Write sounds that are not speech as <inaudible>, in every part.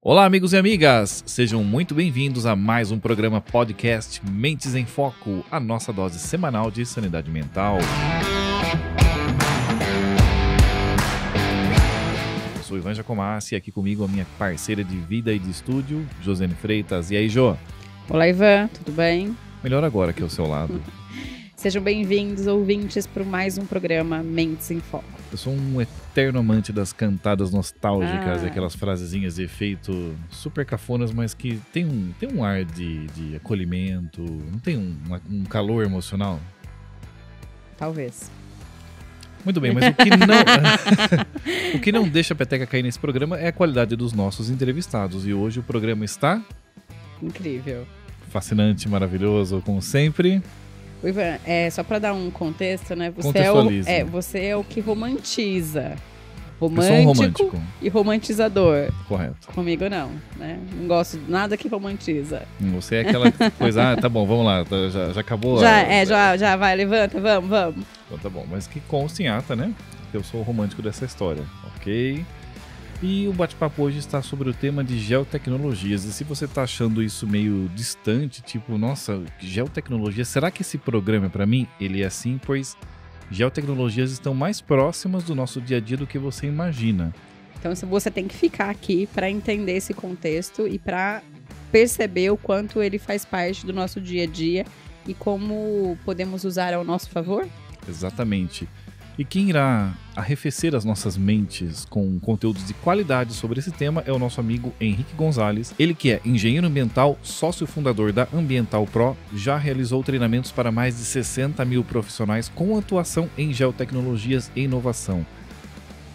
Olá, amigos e amigas! Sejam muito bem-vindos a mais um programa podcast Mentes em Foco, a nossa dose semanal de sanidade mental. Eu sou Ivan Jacomassi e aqui comigo a minha parceira de vida e de estúdio, Josene Freitas. E aí, Jô? Olá, Ivan, tudo bem? Melhor agora que ao seu lado. <laughs> Sejam bem-vindos, ouvintes, para mais um programa Mentes em Foco. Eu sou um eterno amante das cantadas nostálgicas, ah. aquelas frasezinhas de efeito super cafonas, mas que tem um, tem um ar de, de acolhimento, não tem um, um calor emocional? Talvez. Muito bem, mas o que não, <laughs> o que não deixa a peteca cair nesse programa é a qualidade dos nossos entrevistados. E hoje o programa está. Incrível. Fascinante, maravilhoso, como sempre. Ivan, é, só para dar um contexto, né? Você é, o, é, você é o que romantiza. Romântico, um romântico, e romantizador. Correto. Comigo não, né? Não gosto de nada que romantiza. Você é aquela coisa, ah, tá bom, vamos lá, tá, já, já acabou. Já, a, é, já, já vai, levanta, vamos, vamos. Então tá bom, mas que conste em ata, né? Que eu sou o romântico dessa história, ok? E o bate-papo hoje está sobre o tema de geotecnologias. E se você está achando isso meio distante, tipo, nossa, geotecnologia, será que esse programa é para mim? Ele é assim, pois geotecnologias estão mais próximas do nosso dia a dia do que você imagina. Então você tem que ficar aqui para entender esse contexto e para perceber o quanto ele faz parte do nosso dia a dia e como podemos usar ao nosso favor? Exatamente. E quem irá arrefecer as nossas mentes com conteúdos de qualidade sobre esse tema é o nosso amigo Henrique Gonzalez. Ele que é engenheiro ambiental, sócio fundador da Ambiental Pro, já realizou treinamentos para mais de 60 mil profissionais com atuação em geotecnologias e inovação.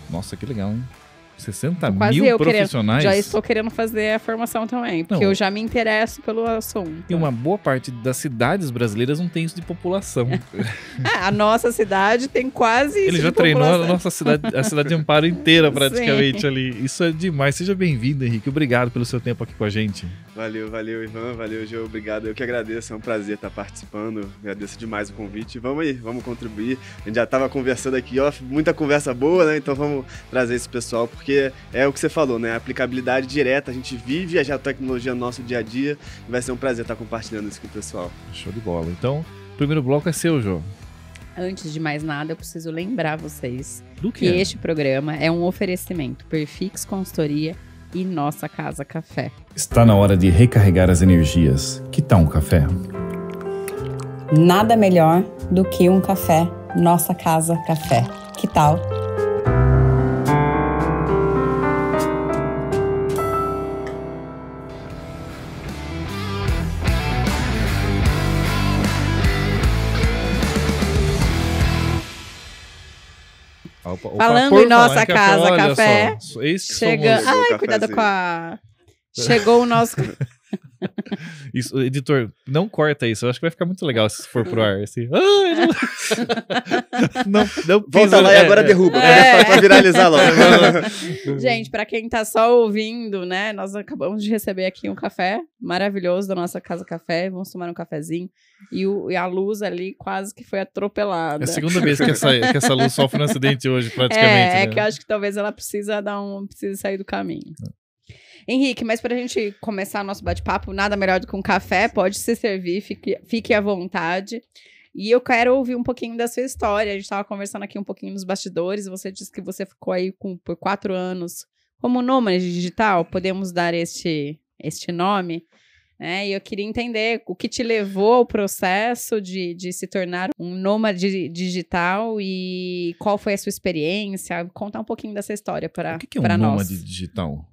Nossa, que legal, hein? 60 Quase mil profissionais. Querendo, já estou querendo fazer a formação também, porque não. eu já me interesso pelo assunto. E uma boa parte das cidades brasileiras não tem isso de população. <laughs> ah, a nossa cidade tem quase Ele já treinou população. a nossa cidade, a cidade de Amparo inteira <laughs> praticamente Sim. ali. Isso é demais. Seja bem-vindo, Henrique. Obrigado pelo seu tempo aqui com a gente. Valeu, valeu, Ivan. Valeu, Gil. Obrigado. Eu que agradeço. É um prazer estar participando. Agradeço demais o convite. Vamos aí, vamos contribuir. A gente já estava conversando aqui, ó, muita conversa boa, né? Então vamos trazer esse pessoal, porque porque é o que você falou, né? aplicabilidade direta, a gente vive é a tecnologia no nosso dia a dia. Vai ser um prazer estar compartilhando isso com o pessoal. Show de bola. Então, o primeiro bloco é seu, João. Antes de mais nada, eu preciso lembrar vocês Do que? que este programa é um oferecimento Perfix Consultoria e Nossa Casa Café. Está na hora de recarregar as energias. Que tal um café? Nada melhor do que um café. Nossa Casa Café. Que tal? Falando em nossa casa, café. É Chegando. Ai, cuidado com a. Chegou o nosso. <laughs> Isso, editor, não corta isso. Eu acho que vai ficar muito legal se for pro ar. Assim. Ah, não... <laughs> não, não Volta lá é, e agora é, derruba, é. Né? pra viralizar logo. <laughs> Gente, para quem tá só ouvindo, né? Nós acabamos de receber aqui um café maravilhoso da nossa Casa Café. Vamos tomar um cafezinho. E, o, e a luz ali quase que foi atropelada. É a segunda vez que essa, que essa luz sofre um acidente hoje, praticamente. É, é né? que eu acho que talvez ela precisa dar um. precisa sair do caminho. É. Henrique, mas para a gente começar nosso bate-papo, nada melhor do que um café, pode se servir, fique, fique à vontade. E eu quero ouvir um pouquinho da sua história. A gente estava conversando aqui um pouquinho nos bastidores. Você disse que você ficou aí com, por quatro anos como nômade digital. Podemos dar este, este nome? Né? E eu queria entender o que te levou ao processo de, de se tornar um nômade digital e qual foi a sua experiência. Contar um pouquinho dessa história para nós. O que, que é um nômade nós. digital?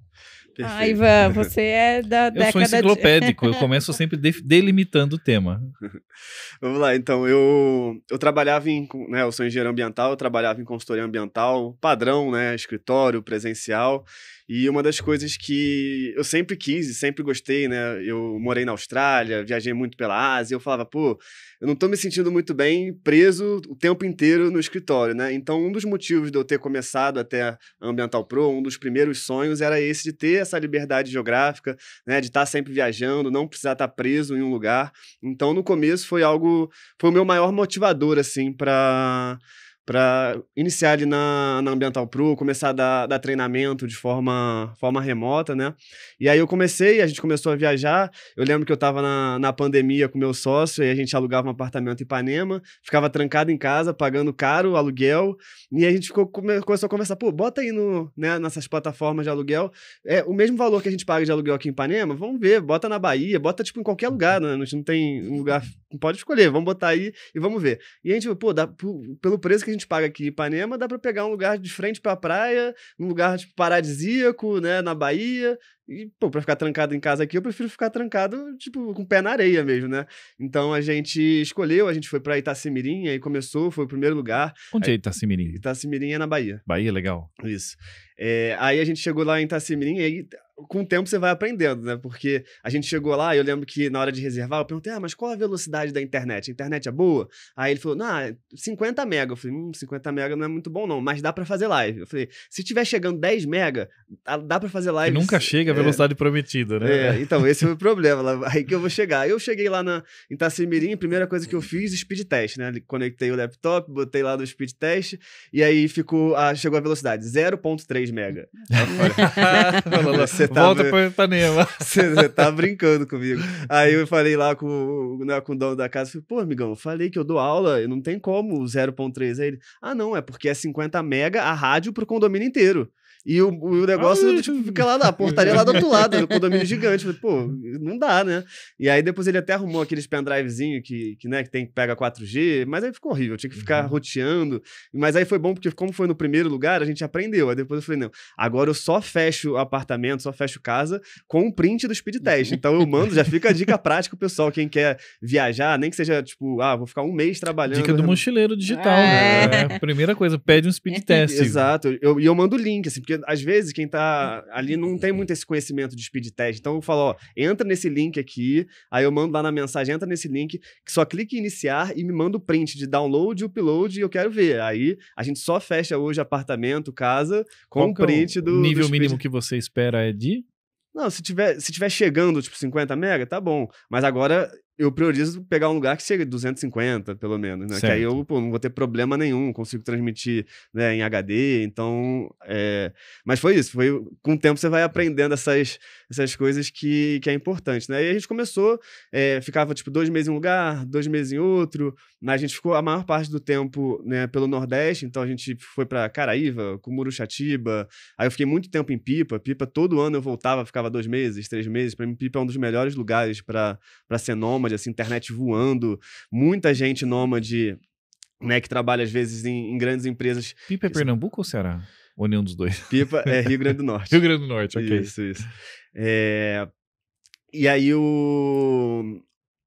Perfeito. Ah, Ivan, <laughs> você é da eu década... Eu sou enciclopédico, de... eu começo sempre de, delimitando o tema. <laughs> Vamos lá, então, eu, eu trabalhava em... Né, eu sou engenheiro ambiental, eu trabalhava em consultoria ambiental, padrão, né, escritório, presencial... E uma das coisas que eu sempre quis e sempre gostei, né? Eu morei na Austrália, viajei muito pela Ásia, eu falava, pô, eu não tô me sentindo muito bem preso o tempo inteiro no escritório, né? Então, um dos motivos de eu ter começado até a Ambiental Pro, um dos primeiros sonhos era esse de ter essa liberdade geográfica, né? De estar tá sempre viajando, não precisar estar tá preso em um lugar. Então, no começo foi algo, foi o meu maior motivador, assim, para para iniciar ali na, na Ambiental Pro, começar a dar, dar, treinamento de forma, forma remota, né? E aí eu comecei, a gente começou a viajar. Eu lembro que eu estava na, na pandemia com meu sócio e a gente alugava um apartamento em Ipanema, ficava trancado em casa, pagando caro o aluguel. E a gente ficou, come, começou a conversar, pô, bota aí no, né, nessas plataformas de aluguel. É o mesmo valor que a gente paga de aluguel aqui em Ipanema, vamos ver, bota na Bahia, bota tipo em qualquer lugar, né? A gente não tem um lugar, não pode escolher, vamos botar aí e vamos ver. E a gente, pô, dá, pô pelo preço que que a gente paga aqui em Ipanema, dá para pegar um lugar de frente para a praia, um lugar tipo, paradisíaco, né, na Bahia. E, pô, pra ficar trancado em casa aqui, eu prefiro ficar trancado, tipo, com o pé na areia mesmo, né? Então a gente escolheu, a gente foi pra Itacimirim, aí começou, foi o primeiro lugar. Onde aí, é Itacimirim? Itacimirim é na Bahia. Bahia, legal. Isso. É, aí a gente chegou lá em Itacimirim e aí, com o tempo você vai aprendendo, né? Porque a gente chegou lá, eu lembro que na hora de reservar, eu perguntei, ah, mas qual a velocidade da internet? A internet é boa? Aí ele falou, não, 50 ah, mega. Eu falei, hum, 50 mega não é muito bom não, mas dá para fazer live. Eu falei, se tiver chegando 10 mega, dá para fazer live. E nunca chega a é. velocidade é, prometida, né? É, então, esse foi o problema, lá, aí que eu vou chegar. Eu cheguei lá na, em Itacimirim, a primeira coisa que eu fiz, speed test, né? Conectei o laptop, botei lá no speed test, e aí ficou, chegou a velocidade 0.3 2 mega. <laughs> Falou, <laughs> você tá, Volta pra Ipanema. Você <laughs> tá brincando comigo. Aí eu falei lá com, né, com o dono da casa, falei, pô, amigão, falei que eu dou aula, e não tem como 0.3. Aí ele, ah, não, é porque é 50 mega a rádio pro condomínio inteiro. E o, o negócio tipo, fica lá na portaria lá do outro lado, no condomínio <laughs> gigante. Falei, pô, não dá, né? E aí depois ele até arrumou aqueles pendrivezinho que, que, né, que tem que pega 4G, mas aí ficou horrível, tinha que ficar uhum. roteando. Mas aí foi bom, porque como foi no primeiro lugar, a gente aprendeu. Aí depois eu falei, não, agora eu só fecho apartamento, só fecho casa com um print do speed test. Uhum. Então eu mando, já fica a dica <laughs> prática, pessoal, quem quer viajar, nem que seja tipo, ah, vou ficar um mês trabalhando. Dica do né? mochileiro digital, é. né? É primeira coisa, pede um speed <laughs> test. Exato, e eu, eu mando o link, assim, porque porque às vezes quem tá ali não tem muito esse conhecimento de speed test. Então eu falo, ó, entra nesse link aqui, aí eu mando lá na mensagem, entra nesse link, que só clique em iniciar e me manda o print de download e upload e eu quero ver. Aí a gente só fecha hoje apartamento, casa, com é o print é o do. O nível do mínimo que você espera é de? Não, se tiver, se tiver chegando, tipo, 50 mega, tá bom. Mas agora eu priorizo pegar um lugar que chegue 250, pelo menos, né? Certo. Que aí eu pô, não vou ter problema nenhum, consigo transmitir né, em HD, então... É... Mas foi isso, foi... com o tempo você vai aprendendo essas, essas coisas que, que é importante, né? E a gente começou, é, ficava tipo dois meses em um lugar, dois meses em outro, mas A gente ficou a maior parte do tempo né, pelo Nordeste, então a gente foi para Caraíva, Chatiba, Aí eu fiquei muito tempo em Pipa. Pipa, todo ano eu voltava, ficava dois meses, três meses. Para mim, Pipa é um dos melhores lugares para ser nômade, assim, internet voando, muita gente nômade. Né, que trabalha às vezes em, em grandes empresas. Pipa é Pernambuco ou Ceará? Ou nenhum dos dois? Pipa é Rio Grande do <laughs> Norte. Rio Grande do Norte, ok. Isso, isso. É... E aí o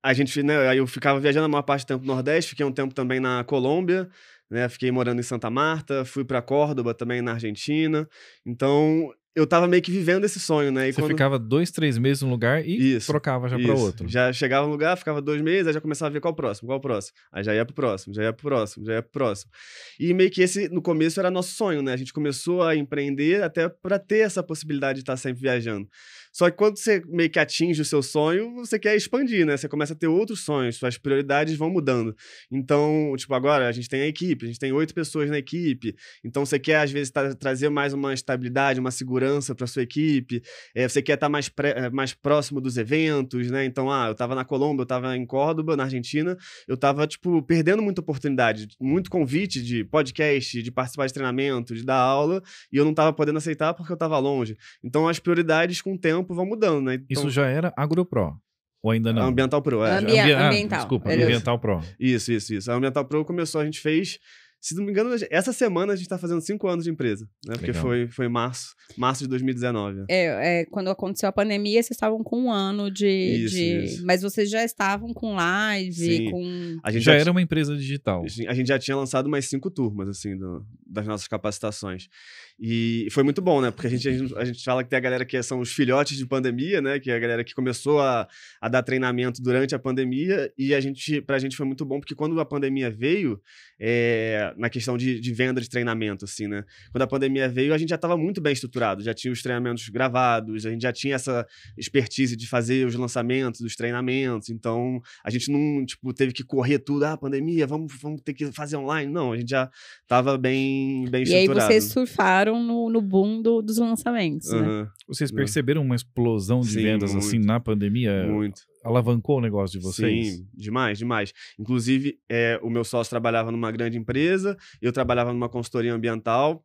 a gente, né, aí eu ficava viajando a maior parte do tempo no Nordeste, fiquei um tempo também na Colômbia, né, fiquei morando em Santa Marta, fui para Córdoba também na Argentina. Então, eu tava meio que vivendo esse sonho, né? E Você quando... ficava dois, três meses num lugar e isso, trocava já para outro. Já chegava no lugar, ficava dois meses, aí já começava a ver qual o próximo, qual o próximo. Aí já ia pro próximo, já ia pro próximo, já ia pro próximo. E meio que esse, no começo, era nosso sonho, né? A gente começou a empreender até para ter essa possibilidade de estar sempre viajando. Só que quando você meio que atinge o seu sonho, você quer expandir, né? Você começa a ter outros sonhos, suas prioridades vão mudando. Então, tipo, agora a gente tem a equipe, a gente tem oito pessoas na equipe. Então, você quer, às vezes, tra trazer mais uma estabilidade, uma segurança para sua equipe. É, você quer estar tá mais, é, mais próximo dos eventos, né? Então, ah, eu estava na Colômbia, eu estava em Córdoba, na Argentina. Eu estava, tipo, perdendo muita oportunidade, muito convite de podcast, de participar de treinamento, de dar aula. E eu não estava podendo aceitar porque eu estava longe. Então, as prioridades com o tempo vão mudando, né? Então, Isso já era AgroPro. Ou ainda não? Ambiental Pro, é. Ambi ah, ambiental. Desculpa, Ambiental Pro. Isso, isso, isso. A Ambiental Pro começou, a gente fez se não me engano, essa semana a gente está fazendo cinco anos de empresa, né? Porque foi, foi março, março de 2019. É, é, quando aconteceu a pandemia, vocês estavam com um ano de. Isso, de... Isso. Mas vocês já estavam com live, Sim. com. A gente já, já era uma empresa digital. A gente já tinha lançado mais cinco turmas, assim, do, das nossas capacitações. E foi muito bom, né? Porque a gente, a gente, a gente fala que tem a galera que são os filhotes de pandemia, né? Que é a galera que começou a, a dar treinamento durante a pandemia. E a gente, pra gente foi muito bom, porque quando a pandemia veio, é, na questão de, de, venda de treinamento, assim, né? Quando a pandemia veio, a gente já estava muito bem estruturado, já tinha os treinamentos gravados, a gente já tinha essa expertise de fazer os lançamentos, dos treinamentos, então a gente não, tipo, teve que correr tudo, ah, pandemia, vamos, vamos ter que fazer online, não, a gente já estava bem, bem e estruturado. E aí vocês surfaram no, no boom do, dos lançamentos, uhum. né? Vocês perceberam uma explosão de Sim, vendas, assim, muito, assim, na pandemia? Muito alavancou o negócio de vocês? Sim, demais, demais. Inclusive, é, o meu sócio trabalhava numa grande empresa, eu trabalhava numa consultoria ambiental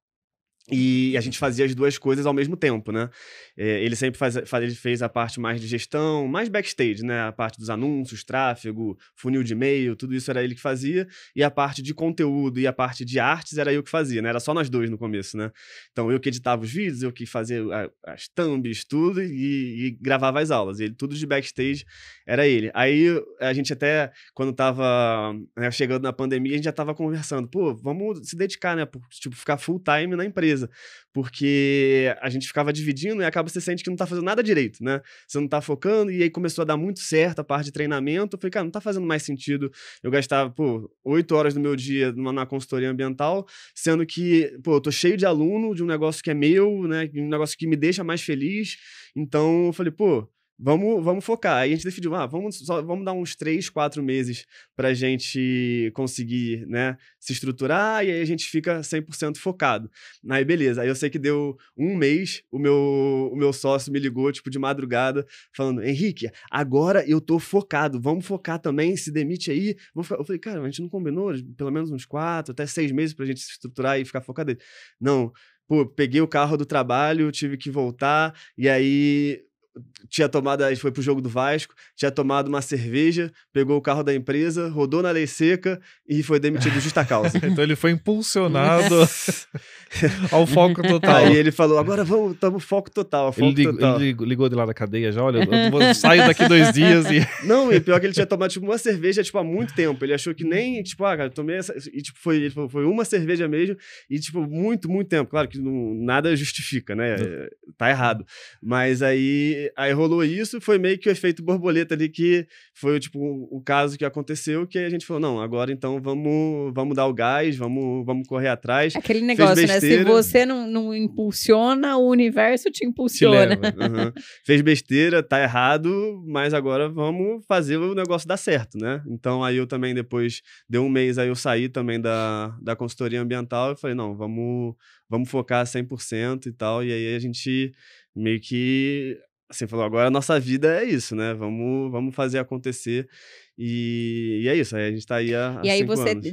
e a gente fazia as duas coisas ao mesmo tempo, né? É, ele sempre faz, faz, ele fez a parte mais de gestão, mais backstage, né? A parte dos anúncios, tráfego, funil de e-mail, tudo isso era ele que fazia. E a parte de conteúdo e a parte de artes era eu que fazia, né? Era só nós dois no começo, né? Então eu que editava os vídeos, eu que fazia as thumbs, tudo, e, e gravava as aulas. Ele, tudo de backstage era ele. Aí a gente até, quando tava né, chegando na pandemia, a gente já tava conversando, pô, vamos se dedicar, né? Tipo, ficar full time na empresa porque a gente ficava dividindo e acaba você sente que não tá fazendo nada direito, né? Você não tá focando, e aí começou a dar muito certo a parte de treinamento. Eu falei, cara, não tá fazendo mais sentido eu gastar, pô, oito horas do meu dia numa, numa consultoria ambiental, sendo que, pô, eu tô cheio de aluno de um negócio que é meu, né? Um negócio que me deixa mais feliz. Então eu falei, pô, Vamos, vamos focar. Aí a gente decidiu, ah, vamos, só, vamos dar uns três, quatro meses para a gente conseguir né, se estruturar e aí a gente fica 100% focado. Aí beleza, aí eu sei que deu um mês, o meu, o meu sócio me ligou, tipo, de madrugada, falando, Henrique, agora eu tô focado, vamos focar também, se demite aí. Eu falei, cara, a gente não combinou, pelo menos uns quatro, até seis meses para a gente se estruturar e ficar focado. Não, pô, peguei o carro do trabalho, tive que voltar, e aí tinha tomado, a gente foi pro jogo do Vasco, tinha tomado uma cerveja, pegou o carro da empresa, rodou na lei seca e foi demitido justa causa. <laughs> então ele foi impulsionado <laughs> ao foco total. Aí ele falou: agora vamos, estamos foco total. Foco ele, ligou, total. ele ligou de lá da cadeia já, olha, eu, vou, saio daqui dois dias e. <laughs> Não, e pior que ele tinha tomado tipo, uma cerveja tipo, há muito tempo. Ele achou que nem, tipo, ah, cara, tomei essa. E tipo, foi, foi uma cerveja mesmo, e tipo, muito, muito tempo. Claro que não, nada justifica, né? Tá errado. Mas aí aí, rolou isso, foi meio que o efeito borboleta ali que foi tipo o caso que aconteceu, que a gente falou, não, agora então vamos, vamos dar o gás, vamos, vamos correr atrás. Aquele negócio, né? Se você não, não impulsiona, o universo te impulsiona. Te leva, uhum. Fez besteira, tá errado, mas agora vamos fazer o negócio dar certo, né? Então aí eu também depois deu um mês aí eu saí também da, da consultoria ambiental e falei, não, vamos vamos focar 100% e tal. E aí a gente meio que você falou, agora a nossa vida é isso, né? Vamos, vamos fazer acontecer. E, e é isso, aí a gente está aí há, E há aí você, de,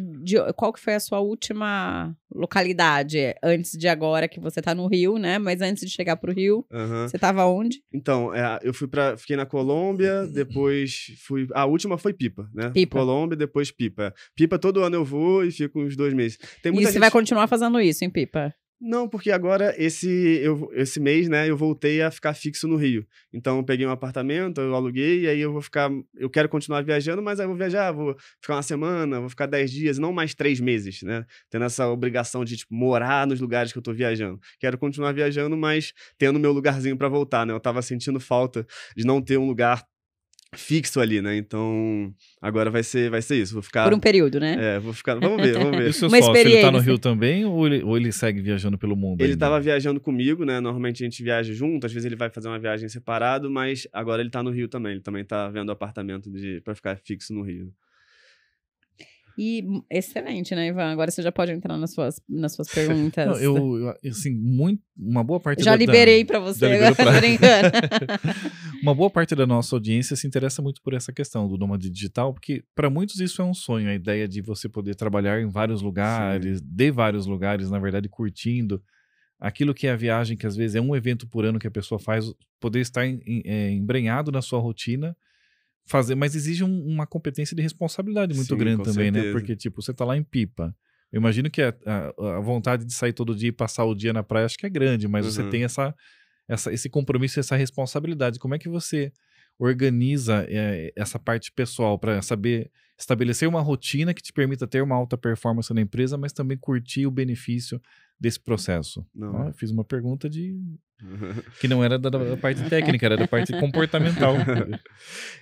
qual que foi a sua última localidade? Antes de agora que você está no Rio, né? Mas antes de chegar para o Rio, você estava onde? Então, é, eu fui para fiquei na Colômbia, depois fui... A última foi Pipa, né? Pipa. Colômbia, depois Pipa. Pipa todo ano eu vou e fico uns dois meses. Tem muita e você gente... vai continuar fazendo isso em Pipa? Não, porque agora esse, eu, esse mês, né, eu voltei a ficar fixo no Rio. Então eu peguei um apartamento, eu aluguei, e aí eu vou ficar. Eu quero continuar viajando, mas aí eu vou viajar, vou ficar uma semana, vou ficar dez dias, não mais três meses, né? Tendo essa obrigação de tipo, morar nos lugares que eu tô viajando. Quero continuar viajando, mas tendo meu lugarzinho para voltar, né? Eu tava sentindo falta de não ter um lugar fixo ali, né? Então, agora vai ser, vai ser isso. Vou ficar. Por um período, né? É, vou ficar. Vamos ver, vamos <laughs> ver. E o seu Uma sócio, ele tá no Rio também ou ele, ou ele segue viajando pelo mundo? Ele ainda? tava viajando comigo, né? Normalmente a gente viaja junto, às vezes ele vai fazer uma viagem separado, mas agora ele tá no Rio também. Ele também tá vendo apartamento de para ficar fixo no Rio. E excelente, né, Ivan? Agora você já pode entrar nas suas, nas suas perguntas. Não, eu, eu, assim, muito, uma boa parte Já da, liberei para você, agora pra... brincando. <laughs> uma boa parte da nossa audiência se interessa muito por essa questão do nômade digital, porque para muitos isso é um sonho, a ideia de você poder trabalhar em vários lugares, Sim. de vários lugares, na verdade, curtindo aquilo que é a viagem, que às vezes é um evento por ano que a pessoa faz, poder estar em, em, é, embrenhado na sua rotina fazer, mas exige um, uma competência de responsabilidade muito Sim, grande também, né? certeza. né? Porque, tipo, você tá lá em pipa. Eu imagino que a, a, a, vontade de sair todo dia e passar o dia na praia acho que é grande, mas uhum. você tem essa, essa, esse compromisso, essa responsabilidade. Como é que você organiza é, essa parte pessoal para saber estabelecer uma rotina que te permita ter uma alta performance na empresa, mas também curtir o benefício desse processo? Não. Ah, fiz uma pergunta de <laughs> que não era da, da, parte técnica, era da parte comportamental. <laughs>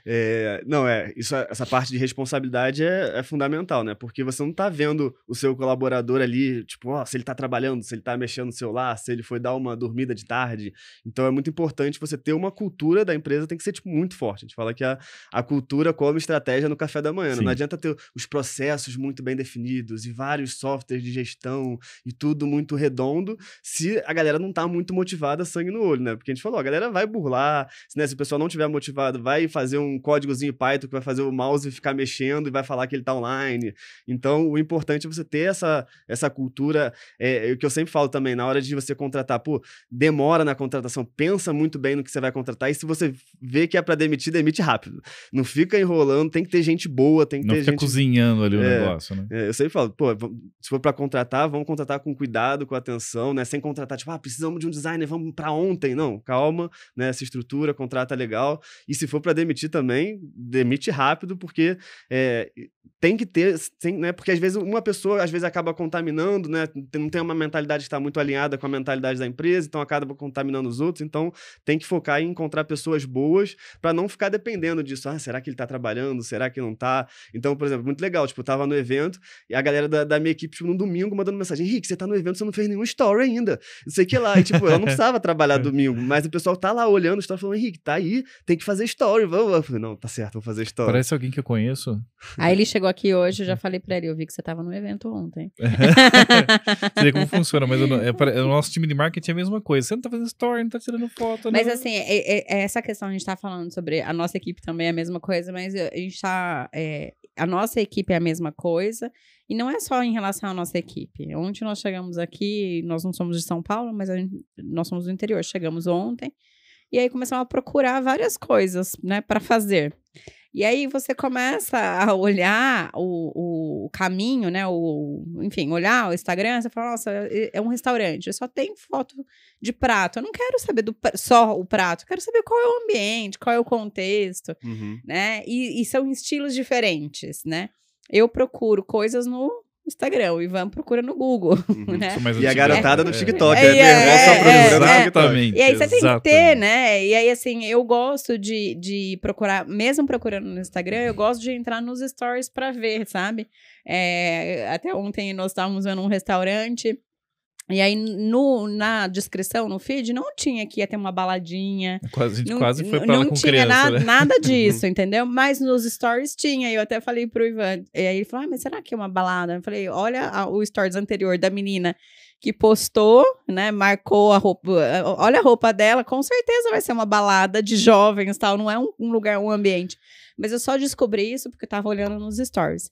É, não, é, isso, essa parte de responsabilidade é, é fundamental, né? Porque você não está vendo o seu colaborador ali, tipo, se ele está trabalhando, se ele está mexendo no celular, se ele foi dar uma dormida de tarde. Então é muito importante você ter uma cultura da empresa, tem que ser tipo, muito forte. A gente fala que a, a cultura como estratégia no café da manhã. Sim. Não adianta ter os processos muito bem definidos e vários softwares de gestão e tudo muito redondo se a galera não está muito motivada sangue no olho, né? Porque a gente falou, a galera vai burlar, né? se o pessoal não tiver motivado, vai fazer um códigozinho Python que vai fazer o mouse ficar mexendo e vai falar que ele tá online. Então, o importante é você ter essa, essa cultura, é, é o que eu sempre falo também, na hora de você contratar, pô, demora na contratação, pensa muito bem no que você vai contratar e se você vê que é para demitir, demite rápido. Não fica enrolando, tem que ter gente boa, tem que não ter gente... Não fica cozinhando ali é, o negócio, né? É, eu sempre falo, pô, se for para contratar, vamos contratar com cuidado, com atenção, né? Sem contratar, tipo, ah, precisamos de um designer, vamos para ontem, não, calma, né, se estrutura, contrata é legal, e se for para demitir também, demite rápido, porque é, tem que ter, tem, né, porque às vezes uma pessoa, às vezes acaba contaminando, né, não tem uma mentalidade que está muito alinhada com a mentalidade da empresa, então acaba contaminando os outros, então tem que focar em encontrar pessoas boas para não ficar dependendo disso, ah, será que ele está trabalhando, será que não está? Então, por exemplo, muito legal, tipo, eu tava no evento e a galera da, da minha equipe, tipo, no domingo, mandando mensagem, Henrique, você tá no evento, você não fez nenhum story ainda, não sei o que lá, e tipo, eu não <laughs> precisava trabalhar é. domingo, mas o pessoal tá lá olhando o falando, Henrique, tá aí, tem que fazer story, vamos. Eu falei, não, tá certo, vou fazer story. Parece alguém que eu conheço. Aí ele chegou aqui hoje, eu já falei pra ele, eu vi que você tava no evento ontem. É. Sei <laughs> como funciona, mas não, é, é, o nosso time de marketing é a mesma coisa. Você não tá fazendo story, não tá tirando foto, Mas assim, é, é, essa questão a gente tá falando sobre a nossa equipe também é a mesma coisa, mas a gente tá. a nossa equipe é a mesma coisa, e não é só em relação à nossa equipe. Ontem nós chegamos aqui, nós não somos de São Paulo, mas gente, nós somos do interior. Chegamos ontem e aí começamos a procurar várias coisas, né, para fazer. E aí você começa a olhar o, o caminho, né? O, enfim, olhar o Instagram, você fala, nossa, é, é um restaurante, só tem foto de prato. Eu não quero saber do, só o prato, eu quero saber qual é o ambiente, qual é o contexto, uhum. né? E, e, são estilos diferentes, né? eu procuro coisas no Instagram, o Ivan procura no Google. Uhum, né? E a garotada é, no TikTok, é, né? é, é, é, é, exatamente. E aí você exatamente. tem que ter, né? E aí, assim, eu gosto de, de procurar, mesmo procurando no Instagram, eu gosto de entrar nos stories para ver, sabe? É, até ontem nós estávamos vendo um restaurante e aí, no, na descrição, no feed, não tinha que ia ter uma baladinha. Quase, não, quase foi pra não, lá com tinha criança, na, né? nada <laughs> disso, entendeu? Mas nos stories tinha. Eu até falei pro Ivan. E aí ele falou: ah, mas será que é uma balada? Eu falei: olha a, o stories anterior da menina que postou, né? Marcou a roupa. Olha a roupa dela, com certeza vai ser uma balada de jovens tal. Não é um, um lugar, um ambiente. Mas eu só descobri isso porque eu tava olhando nos stories.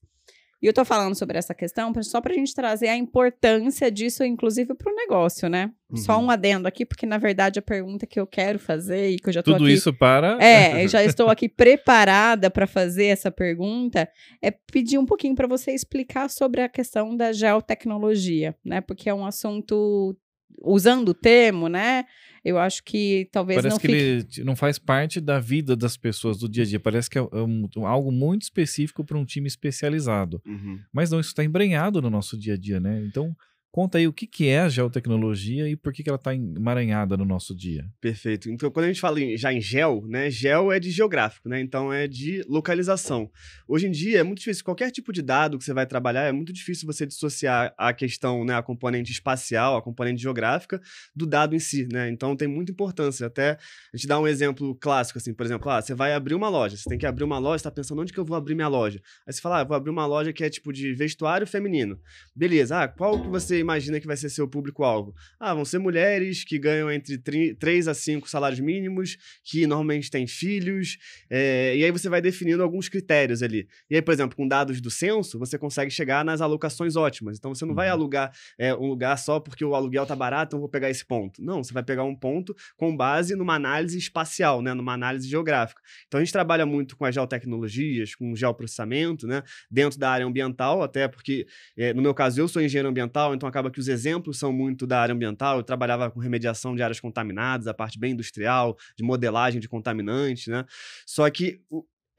E eu tô falando sobre essa questão só para a gente trazer a importância disso, inclusive, para o negócio, né? Uhum. Só um adendo aqui, porque na verdade a pergunta que eu quero fazer e que eu já tô Tudo aqui, isso para. É, eu <laughs> já estou aqui preparada para fazer essa pergunta, é pedir um pouquinho para você explicar sobre a questão da geotecnologia, né? Porque é um assunto usando o termo, né? Eu acho que talvez Parece não que ele não faz parte da vida das pessoas do dia a dia. Parece que é, é um, algo muito específico para um time especializado. Uhum. Mas não, isso está embrenhado no nosso dia a dia, né? Então, Conta aí o que, que é a geotecnologia e por que, que ela está emaranhada no nosso dia. Perfeito. Então, quando a gente fala em, já em gel, né? Gel é de geográfico, né? Então é de localização. Hoje em dia é muito difícil, qualquer tipo de dado que você vai trabalhar, é muito difícil você dissociar a questão, né, a componente espacial, a componente geográfica, do dado em si, né? Então tem muita importância. Até a gente dá um exemplo clássico, assim, por exemplo, ah, você vai abrir uma loja, você tem que abrir uma loja, você está pensando onde que eu vou abrir minha loja. Aí você fala, ah, vou abrir uma loja que é tipo de vestuário feminino. Beleza, ah, qual que você imagina que vai ser seu público-alvo? Ah, vão ser mulheres que ganham entre 3 a 5 salários mínimos, que normalmente têm filhos, é, e aí você vai definindo alguns critérios ali. E aí, por exemplo, com dados do censo, você consegue chegar nas alocações ótimas. Então você não vai uhum. alugar é, um lugar só porque o aluguel tá barato, então vou pegar esse ponto. Não, você vai pegar um ponto com base numa análise espacial, né, numa análise geográfica. Então a gente trabalha muito com as geotecnologias, com o geoprocessamento, né, dentro da área ambiental, até porque, é, no meu caso, eu sou engenheiro ambiental, então acaba que os exemplos são muito da área ambiental. Eu trabalhava com remediação de áreas contaminadas, a parte bem industrial, de modelagem de contaminantes, né? Só que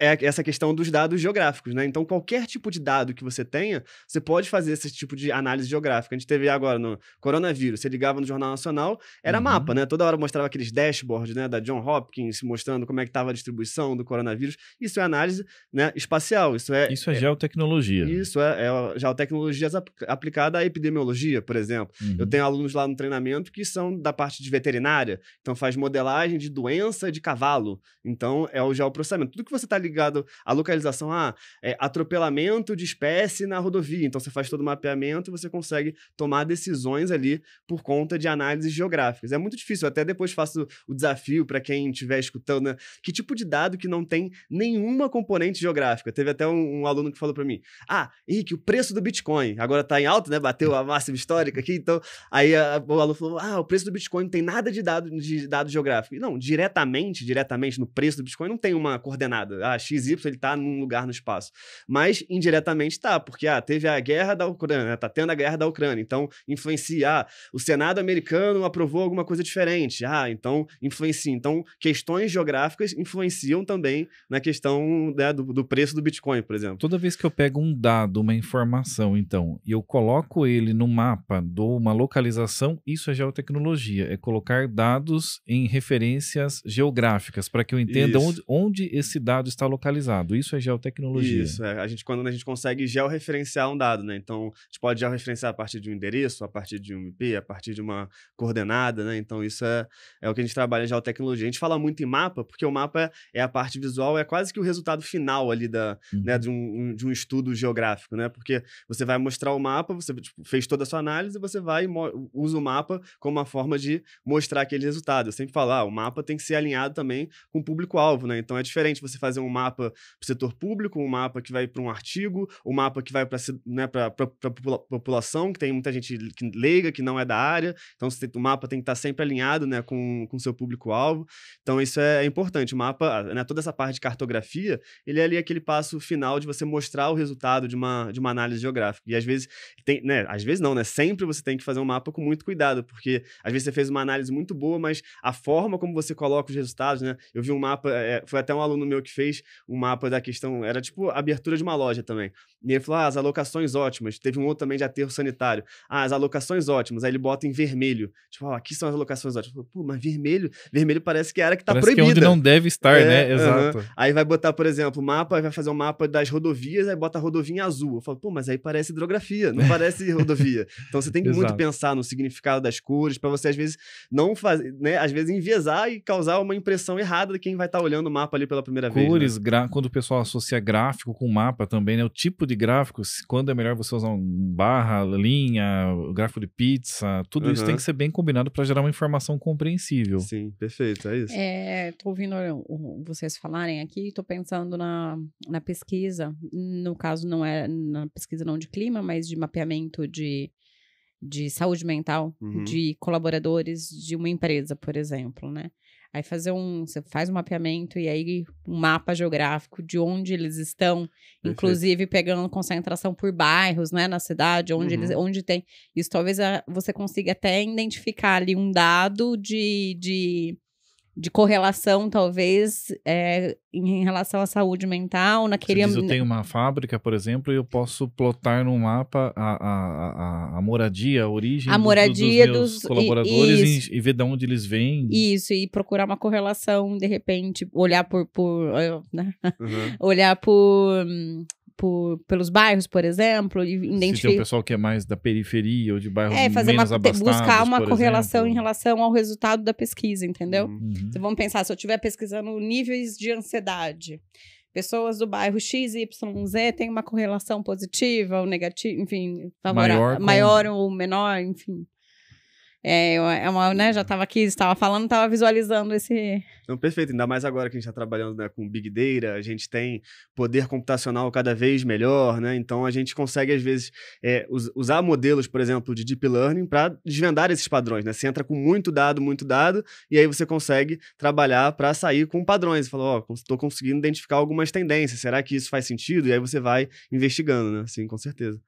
é essa questão dos dados geográficos, né? Então, qualquer tipo de dado que você tenha, você pode fazer esse tipo de análise geográfica. A gente teve agora no coronavírus, você ligava no Jornal Nacional, era uhum. mapa, né? Toda hora mostrava aqueles dashboards, né? Da John Hopkins, mostrando como é que estava a distribuição do coronavírus. Isso é análise né, espacial, isso é... Isso é, é geotecnologia. Né? Isso é, é geotecnologias aplicada à epidemiologia, por exemplo. Uhum. Eu tenho alunos lá no treinamento que são da parte de veterinária, então faz modelagem de doença de cavalo. Então, é o geoprocessamento. Tudo que você está ligando ligado à localização. Ah, é atropelamento de espécie na rodovia. Então você faz todo o mapeamento e você consegue tomar decisões ali por conta de análises geográficas. É muito difícil. Eu até depois faço o desafio para quem estiver escutando, né? Que tipo de dado que não tem nenhuma componente geográfica? Teve até um, um aluno que falou para mim: Ah, Henrique, o preço do Bitcoin agora está em alta, né? Bateu a máxima histórica aqui. Então, aí a, o aluno falou: Ah, o preço do Bitcoin não tem nada de dado, de dado geográfico. E não, diretamente, diretamente no preço do Bitcoin não tem uma coordenada. Ah, XY, ele está num lugar no espaço. Mas indiretamente tá, porque ah, teve a guerra da Ucrânia, né, tá tendo a guerra da Ucrânia, então influencia. Ah, o Senado americano aprovou alguma coisa diferente. Ah, então influencia. Então, questões geográficas influenciam também na questão né, do, do preço do Bitcoin, por exemplo. Toda vez que eu pego um dado, uma informação, então, e eu coloco ele no mapa, dou uma localização, isso é geotecnologia, é colocar dados em referências geográficas, para que eu entenda onde, onde, esse dado está está localizado. Isso é geotecnologia. Isso, é. A gente, quando a gente consegue georreferenciar um dado, né? Então, a gente pode georreferenciar a partir de um endereço, a partir de um IP, a partir de uma coordenada, né? Então, isso é, é o que a gente trabalha em geotecnologia. A gente fala muito em mapa, porque o mapa é a parte visual, é quase que o resultado final ali da, né, uhum. né, de, um, de um estudo geográfico, né? Porque você vai mostrar o mapa, você tipo, fez toda a sua análise, você vai e usa o mapa como uma forma de mostrar aquele resultado. Eu sempre falo, ah, o mapa tem que ser alinhado também com o público-alvo, né? Então, é diferente você fazer um mapa para o setor público, um mapa que vai para um artigo, um mapa que vai para né, a população, que tem muita gente que leiga, que não é da área. Então, você, o mapa tem que estar tá sempre alinhado né, com o seu público-alvo. Então, isso é, é importante. O mapa, né, toda essa parte de cartografia, ele é ali aquele passo final de você mostrar o resultado de uma, de uma análise geográfica. E às vezes, tem, né, às vezes não, né? Sempre você tem que fazer um mapa com muito cuidado, porque às vezes você fez uma análise muito boa, mas a forma como você coloca os resultados, né? Eu vi um mapa, é, é foi até um aluno meu que fez, o mapa da questão. Era tipo abertura de uma loja também. E ele falou: ah, as alocações ótimas. Teve um outro também de aterro sanitário. Ah, as alocações ótimas. Aí ele bota em vermelho. Tipo, ah, aqui são as alocações ótimas. Falo, Pô, mas vermelho? Vermelho parece que é a área que tá parece proibida. Que é onde não deve estar, é, né? Exato. Uh -huh. Aí vai botar, por exemplo, mapa, vai fazer um mapa das rodovias, aí bota a rodovia em azul. Eu falo, pô, mas aí parece hidrografia, não parece <laughs> rodovia. Então você tem que muito pensar no significado das cores, para você, às vezes, não fazer, né? Às vezes enviesar e causar uma impressão errada de quem vai estar tá olhando o mapa ali pela primeira né? cores, vez. Cores, faz gra... quando o pessoal associa gráfico com mapa também, né? O tipo de gráfico, quando é melhor você usar um barra, linha, gráfico de pizza, tudo uhum. isso tem que ser bem combinado para gerar uma informação compreensível. Sim, perfeito, é isso. É, tô ouvindo vocês falarem aqui, tô pensando na, na pesquisa, no caso não é na pesquisa não de clima, mas de mapeamento de de saúde mental uhum. de colaboradores de uma empresa, por exemplo, né? Aí fazer um, você faz um mapeamento e aí um mapa geográfico de onde eles estão, Perfeito. inclusive pegando concentração por bairros, né, na cidade, onde uhum. eles, onde tem. Isso talvez ah, você consiga até identificar ali um dado de, de de correlação, talvez, é, em relação à saúde mental. Naquele... Você eu tenho uma fábrica, por exemplo, e eu posso plotar no mapa a, a, a, a moradia, a origem a moradia do, dos, meus dos... colaboradores e, e, ver de onde eles vêm. Isso, e procurar uma correlação, de repente, olhar por... por né? uhum. <laughs> olhar por por, pelos bairros, por exemplo, e identificar... Se tem o pessoal que é mais da periferia ou de bairros é, fazer menos uma, abastados, buscar uma correlação exemplo. em relação ao resultado da pesquisa, entendeu? Uhum. uhum. Então, vamos pensar, se eu estiver pesquisando níveis de ansiedade, pessoas do bairro X, Y, Z têm uma correlação positiva ou negativa, enfim, maior, maior com... ou menor, enfim. É, é uma, né, já estava aqui, estava falando, estava visualizando esse. Não, perfeito, ainda mais agora que a gente está trabalhando né, com Big Data, a gente tem poder computacional cada vez melhor, né? Então a gente consegue, às vezes, é, usar modelos, por exemplo, de Deep Learning para desvendar esses padrões, né? Você entra com muito dado, muito dado, e aí você consegue trabalhar para sair com padrões. Você fala, ó, oh, estou conseguindo identificar algumas tendências, será que isso faz sentido? E aí você vai investigando, né? Sim, com certeza.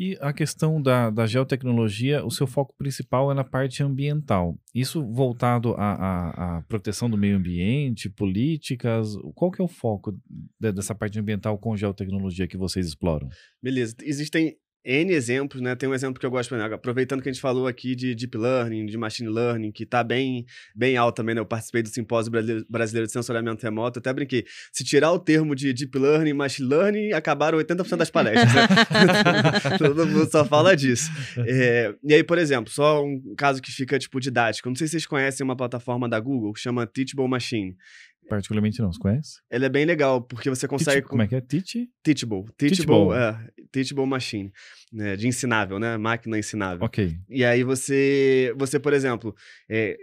E a questão da, da geotecnologia, o seu foco principal é na parte ambiental. Isso voltado à, à, à proteção do meio ambiente, políticas, qual que é o foco de, dessa parte ambiental com geotecnologia que vocês exploram? Beleza, existem N exemplos, né? Tem um exemplo que eu gosto, aproveitando que a gente falou aqui de Deep Learning, de Machine Learning, que está bem, bem alto também, né? Eu participei do Simpósio Brasileiro de Sensoriamento Remoto, até brinquei. Se tirar o termo de Deep Learning, Machine Learning, acabaram 80% das palestras, né? <laughs> Todo mundo só fala disso. É, e aí, por exemplo, só um caso que fica, tipo, didático. Não sei se vocês conhecem uma plataforma da Google que chama Teachable Machine Particularmente não, você conhece? Ele é bem legal, porque você consegue... Teach, como é que é? Teach? Teachable. Teachable, Teachable. é. Teachable Machine. Né, de ensinável, né? Máquina ensinável. Ok. E aí você, você por exemplo, é,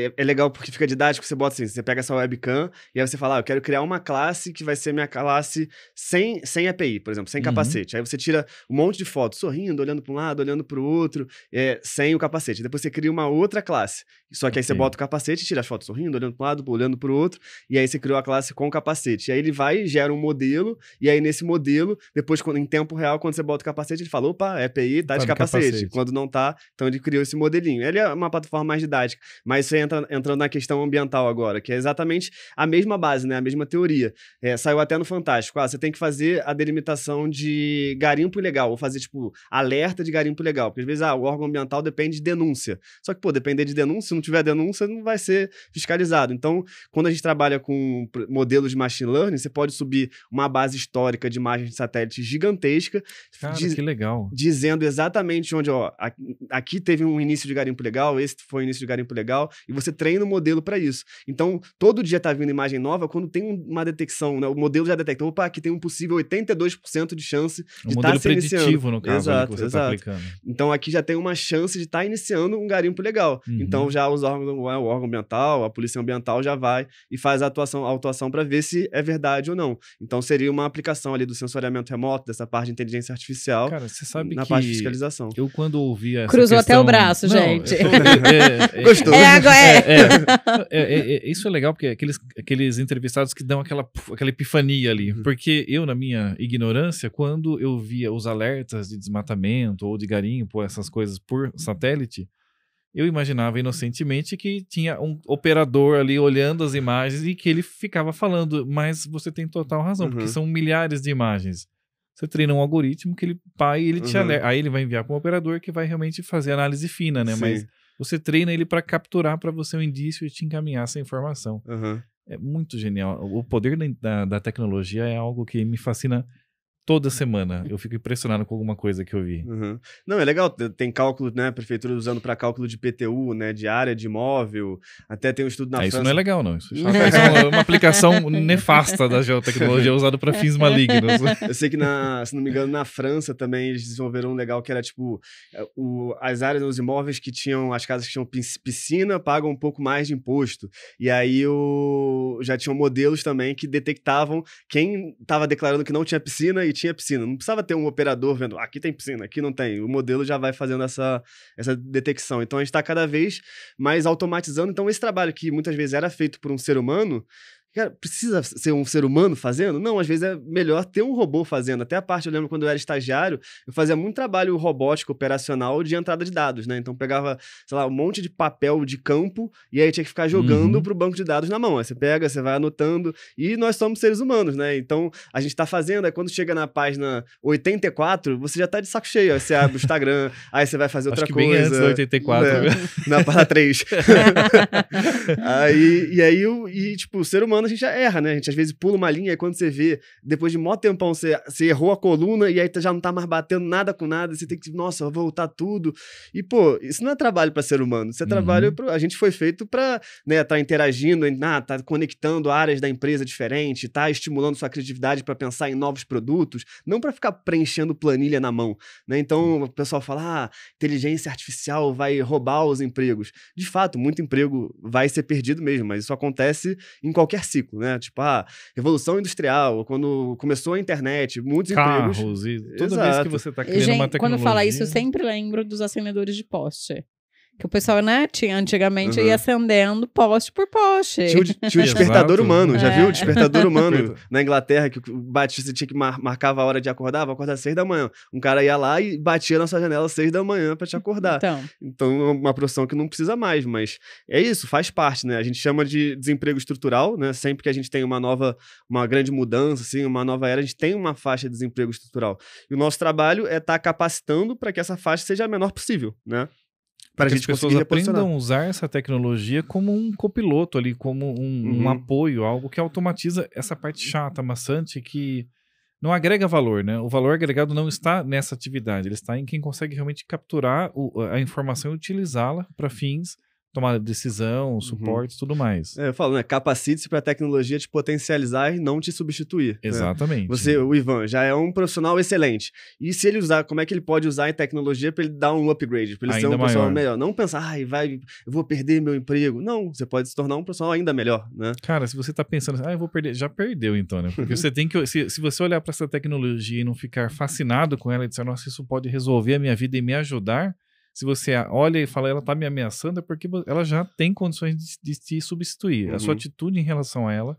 é, é, legal porque fica didático, você bota assim, você pega essa webcam e aí você fala, ah, eu quero criar uma classe que vai ser minha classe sem, sem API, por exemplo, sem uhum. capacete. Aí você tira um monte de fotos, sorrindo, olhando para um lado, olhando para o outro, é, sem o capacete. Depois você cria uma outra classe. Só que okay. aí você bota o capacete, tira as fotos sorrindo, olhando para um lado, olhando para o outro, e aí você criou a classe com o capacete. E aí ele vai, gera um modelo, e aí nesse modelo, depois quando, em tempo real, quando você bota o capacete, ele fala, opa, API tá, tá de capacete. capacete. Quando não tá, então ele criou esse modelinho. Ele é uma plataforma mais didática, mas você entra entra, entrando na questão ambiental agora, que é exatamente a mesma base, né? A mesma teoria. É, saiu até no Fantástico. Ah, você tem que fazer a delimitação de garimpo ilegal, ou fazer, tipo, alerta de garimpo ilegal. Porque às vezes, ah, o órgão ambiental depende de denúncia. Só que, pô, depender de denúncia, se não tiver denúncia, não vai ser fiscalizado. Então, quando a gente trabalha com modelos de machine learning, você pode subir uma base histórica de imagens de satélite gigantesca. Cara, diz, que legal. Dizendo exatamente onde, ó, aqui teve um início de garimpo legal, esse foi o início de garimpo legal, e você treina o modelo para isso. Então, todo dia tá vindo imagem nova, quando tem uma detecção, né, o modelo já detecta, opa, aqui tem um possível 82% de chance de estar tá se preditivo, iniciando. no caso, exato, que você tá exato. Tá então, aqui já tem uma chance de estar tá iniciando um garimpo legal. Então, uhum. Então, já os órgãos, o órgão ambiental, a polícia ambiental já vai e faz a atuação, a atuação para ver se é verdade ou não. Então, seria uma aplicação ali do sensoriamento remoto, dessa parte de inteligência artificial. Cara, você sabe na que parte de fiscalização. Eu, quando ouvi essa Cruzou questão... até o braço, não, gente. Tô... <laughs> É, é, é, Gostou. É né? agora, é. É é, <laughs> é, é, é, isso é legal, porque aqueles, aqueles entrevistados que dão aquela, aquela epifania ali. Uhum. Porque eu, na minha ignorância, quando eu via os alertas de desmatamento ou de garimpo, essas coisas por satélite, eu imaginava inocentemente que tinha um operador ali olhando as imagens e que ele ficava falando, mas você tem total razão, uhum. porque são milhares de imagens. Você treina um algoritmo que ele pai ele uhum. te alerta. Aí ele vai enviar para um operador que vai realmente fazer análise fina, né? Sim. Mas você treina ele para capturar para você um indício e te encaminhar essa informação. Uhum. É muito genial. O poder da, da, da tecnologia é algo que me fascina toda semana. Eu fico impressionado com alguma coisa que eu vi. Uhum. Não, é legal, tem cálculo, né? A prefeitura usando para cálculo de PTU, né? De área de imóvel. Até tem um estudo na é, França. Isso não é legal, não. Isso <laughs> é uma, uma aplicação nefasta da geotecnologia usada para fins malignos. <laughs> Eu sei que, na, se não me engano, na França também eles desenvolveram um legal que era tipo é, o, as áreas dos imóveis que tinham, as casas que tinham piscina pagam um pouco mais de imposto. E aí o, já tinham modelos também que detectavam quem estava declarando que não tinha piscina e tinha piscina. Não precisava ter um operador vendo, ah, aqui tem piscina, aqui não tem. O modelo já vai fazendo essa, essa detecção. Então a gente está cada vez mais automatizando. Então esse trabalho que muitas vezes era feito por um ser humano, Cara, precisa ser um ser humano fazendo? Não, às vezes é melhor ter um robô fazendo. Até a parte, eu lembro quando eu era estagiário, eu fazia muito trabalho robótico, operacional, de entrada de dados, né? Então pegava, sei lá, um monte de papel de campo e aí tinha que ficar jogando uhum. pro banco de dados na mão. Aí você pega, você vai anotando e nós somos seres humanos, né? Então a gente tá fazendo, aí quando chega na página 84, você já tá de saco cheio. Aí você abre o Instagram, <laughs> aí você vai fazer outra Acho que coisa. Bem antes da 84, né? né? na página 3. <laughs> <laughs> aí, e aí, e tipo, o ser humano a gente erra, né? A gente às vezes pula uma linha e quando você vê, depois de mó tempão, você, você errou a coluna e aí tá, já não tá mais batendo nada com nada, você tem que, nossa, voltar tudo. E, pô, isso não é trabalho para ser humano, isso é uhum. trabalho pro, a gente foi feito para, né, tá interagindo, ah, tá conectando áreas da empresa diferente, tá estimulando sua criatividade para pensar em novos produtos, não para ficar preenchendo planilha na mão, né? Então, o pessoal fala, ah, inteligência artificial vai roubar os empregos. De fato, muito emprego vai ser perdido mesmo, mas isso acontece em qualquer ciclo, né? Tipo, a ah, Revolução Industrial, quando começou a internet, muitos Carros, empregos. E toda Exato. vez que você está criando Gente, uma tecnologia... Quando fala isso, eu sempre lembro dos acendedores de poste. Que o pessoal, né, tinha antigamente uhum. ia acendendo poste por poste. Tinha o, tinha o <laughs> despertador humano, já é. viu? O despertador <laughs> humano na Inglaterra, que o Batista tinha que mar, marcava a hora de acordar, vou acordar às seis da manhã. Um cara ia lá e batia na sua janela às seis da manhã para te acordar. Então. então, é uma profissão que não precisa mais, mas é isso, faz parte, né? A gente chama de desemprego estrutural, né? Sempre que a gente tem uma nova, uma grande mudança, assim, uma nova era, a gente tem uma faixa de desemprego estrutural. E o nosso trabalho é estar tá capacitando para que essa faixa seja a menor possível, né? para que gente as pessoas aprendam a usar essa tecnologia como um copiloto ali, como um, uhum. um, apoio, algo que automatiza essa parte chata, maçante, que não agrega valor, né? O valor agregado não está nessa atividade, ele está em quem consegue realmente capturar o, a informação e utilizá-la para fins tomada de decisão, suporte, uhum. tudo mais. É, eu falo, né? Capacite-se para a tecnologia te potencializar e não te substituir. Né? Exatamente. Né? Você, o Ivan, já é um profissional excelente. E se ele usar, como é que ele pode usar em tecnologia para ele dar um upgrade, para ele ainda ser um maior. profissional melhor? Não pensar, ai, vai, eu vou perder meu emprego. Não, você pode se tornar um profissional ainda melhor, né? Cara, se você está pensando, assim, ah, eu vou perder, já perdeu então, né? Porque você tem que, se, se você olhar para essa tecnologia e não ficar fascinado com ela e dizer, nossa, isso pode resolver a minha vida e me ajudar, se você olha e fala, ela está me ameaçando, é porque ela já tem condições de, de substituir. Uhum. A sua uhum. atitude em relação a ela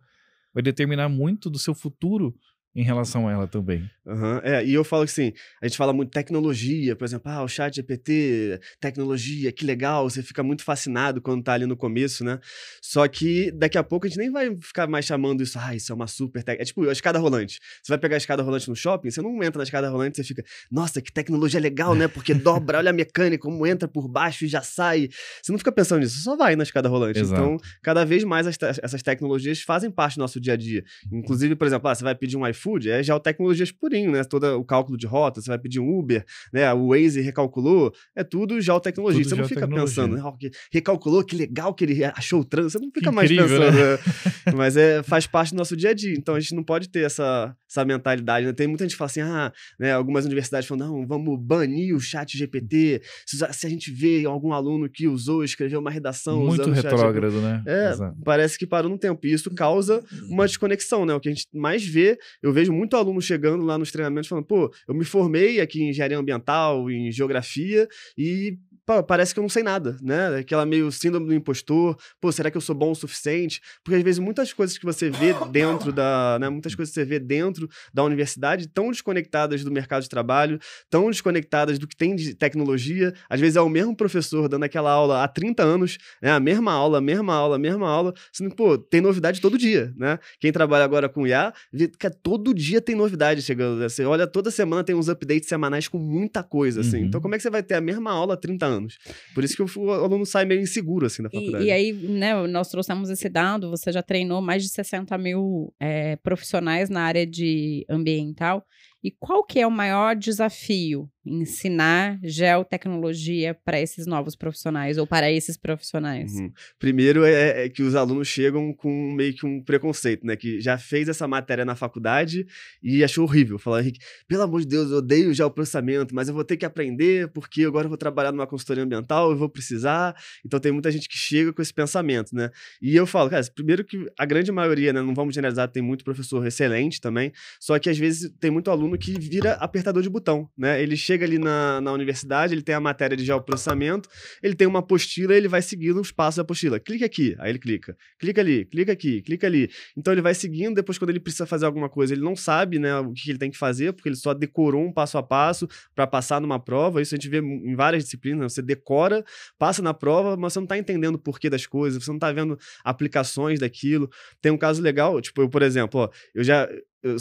vai determinar muito do seu futuro em relação a ela também. Uhum, é, e eu falo assim, a gente fala muito tecnologia, por exemplo, ah, o chat GPT, tecnologia, que legal, você fica muito fascinado quando tá ali no começo, né? Só que daqui a pouco a gente nem vai ficar mais chamando isso, ah, isso é uma super tecnologia. É tipo a escada rolante. Você vai pegar a escada rolante no shopping, você não entra na escada rolante, você fica, nossa, que tecnologia legal, né? Porque <laughs> dobra, olha a mecânica, como entra por baixo e já sai. Você não fica pensando nisso, você só vai na escada rolante. Exato. Então, cada vez mais te essas tecnologias fazem parte do nosso dia a dia. Inclusive, por exemplo, ah, você vai pedir um iPhone iFood é geotecnologias purinho, né? Todo o cálculo de rota, você vai pedir um Uber, né? O Waze recalculou, é tudo geotecnologia. Tudo você não fica pensando, né? recalculou, que legal que ele achou o trânsito, você não fica que mais incrível, né? pensando. Né? Mas é, faz parte do nosso dia a dia, então a gente não pode ter essa, essa mentalidade, né? Tem muita gente que fala assim, ah, né? Algumas universidades falam, não, vamos banir o chat GPT, se, se a gente vê algum aluno que usou, escreveu uma redação Muito usando retrógrado, o chat né? É, Exato. parece que parou no tempo, e isso causa uma desconexão, né? O que a gente mais vê, eu eu vejo muito aluno chegando lá nos treinamentos falando, pô, eu me formei aqui em engenharia ambiental, em geografia, e pô, parece que eu não sei nada, né? Aquela meio síndrome do impostor, pô, será que eu sou bom o suficiente? Porque às vezes muitas coisas que você vê dentro da, né, muitas coisas que você vê dentro da universidade tão desconectadas do mercado de trabalho, tão desconectadas do que tem de tecnologia. Às vezes é o mesmo professor dando aquela aula há 30 anos, né? A mesma aula, a mesma aula, a mesma aula, sendo, pô, tem novidade todo dia, né? Quem trabalha agora com IA, vê, é todo dia tem novidade chegando, né? Você olha, toda semana tem uns updates semanais com muita coisa, assim. Uhum. Então como é que você vai ter a mesma aula há 30 anos? anos. Por isso que o, aluno sai meio inseguro, assim, da faculdade. E, e, aí, né, nós trouxemos esse dado, você já treinou mais de 60 mil é, profissionais na área de ambiental. E qual que é o maior desafio ensinar geotecnologia para esses novos profissionais ou para esses profissionais? Uhum. Primeiro é, é, que os alunos chegam com meio que um preconceito, né? Que já fez essa matéria na faculdade e achou horrível. Falar, Henrique, pelo amor de Deus, eu odeio já o processamento, mas eu vou ter que aprender porque agora eu vou trabalhar numa consultoria ambiental, eu vou precisar. Então tem muita gente que chega com esse pensamento, né? E eu falo, cara, primeiro que a grande maioria, né? Não vamos generalizar, tem muito professor excelente também, só que às vezes tem muito aluno que vira apertador de botão, né? Ele chega chega ali na, na universidade, ele tem a matéria de geoprocessamento, ele tem uma apostila, ele vai seguindo os passos da apostila. Clica aqui, aí ele clica. Clica ali, clica aqui, clica ali. Então ele vai seguindo, depois quando ele precisa fazer alguma coisa, ele não sabe né, o que ele tem que fazer, porque ele só decorou um passo a passo para passar numa prova. Isso a gente vê em várias disciplinas, né, você decora, passa na prova, mas você não está entendendo o porquê das coisas, você não está vendo aplicações daquilo. Tem um caso legal, tipo, eu, por exemplo, ó, eu já eu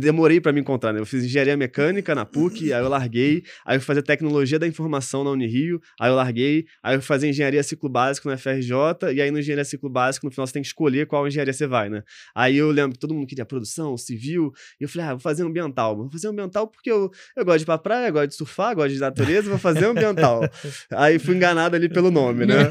demorei para me encontrar, né? Eu fiz engenharia mecânica na PUC, aí eu larguei, aí eu fazer tecnologia da informação na Unirio, aí eu larguei, aí eu fazia engenharia ciclo básico na FRJ, e aí no engenharia ciclo básico, no final você tem que escolher qual engenharia você vai, né? Aí eu lembro que todo mundo queria produção, civil, e eu falei, ah, vou fazer ambiental. Vou fazer ambiental porque eu, eu gosto de ir pra praia, gosto de surfar, gosto de natureza, vou fazer ambiental. <laughs> aí fui enganado ali pelo nome, né?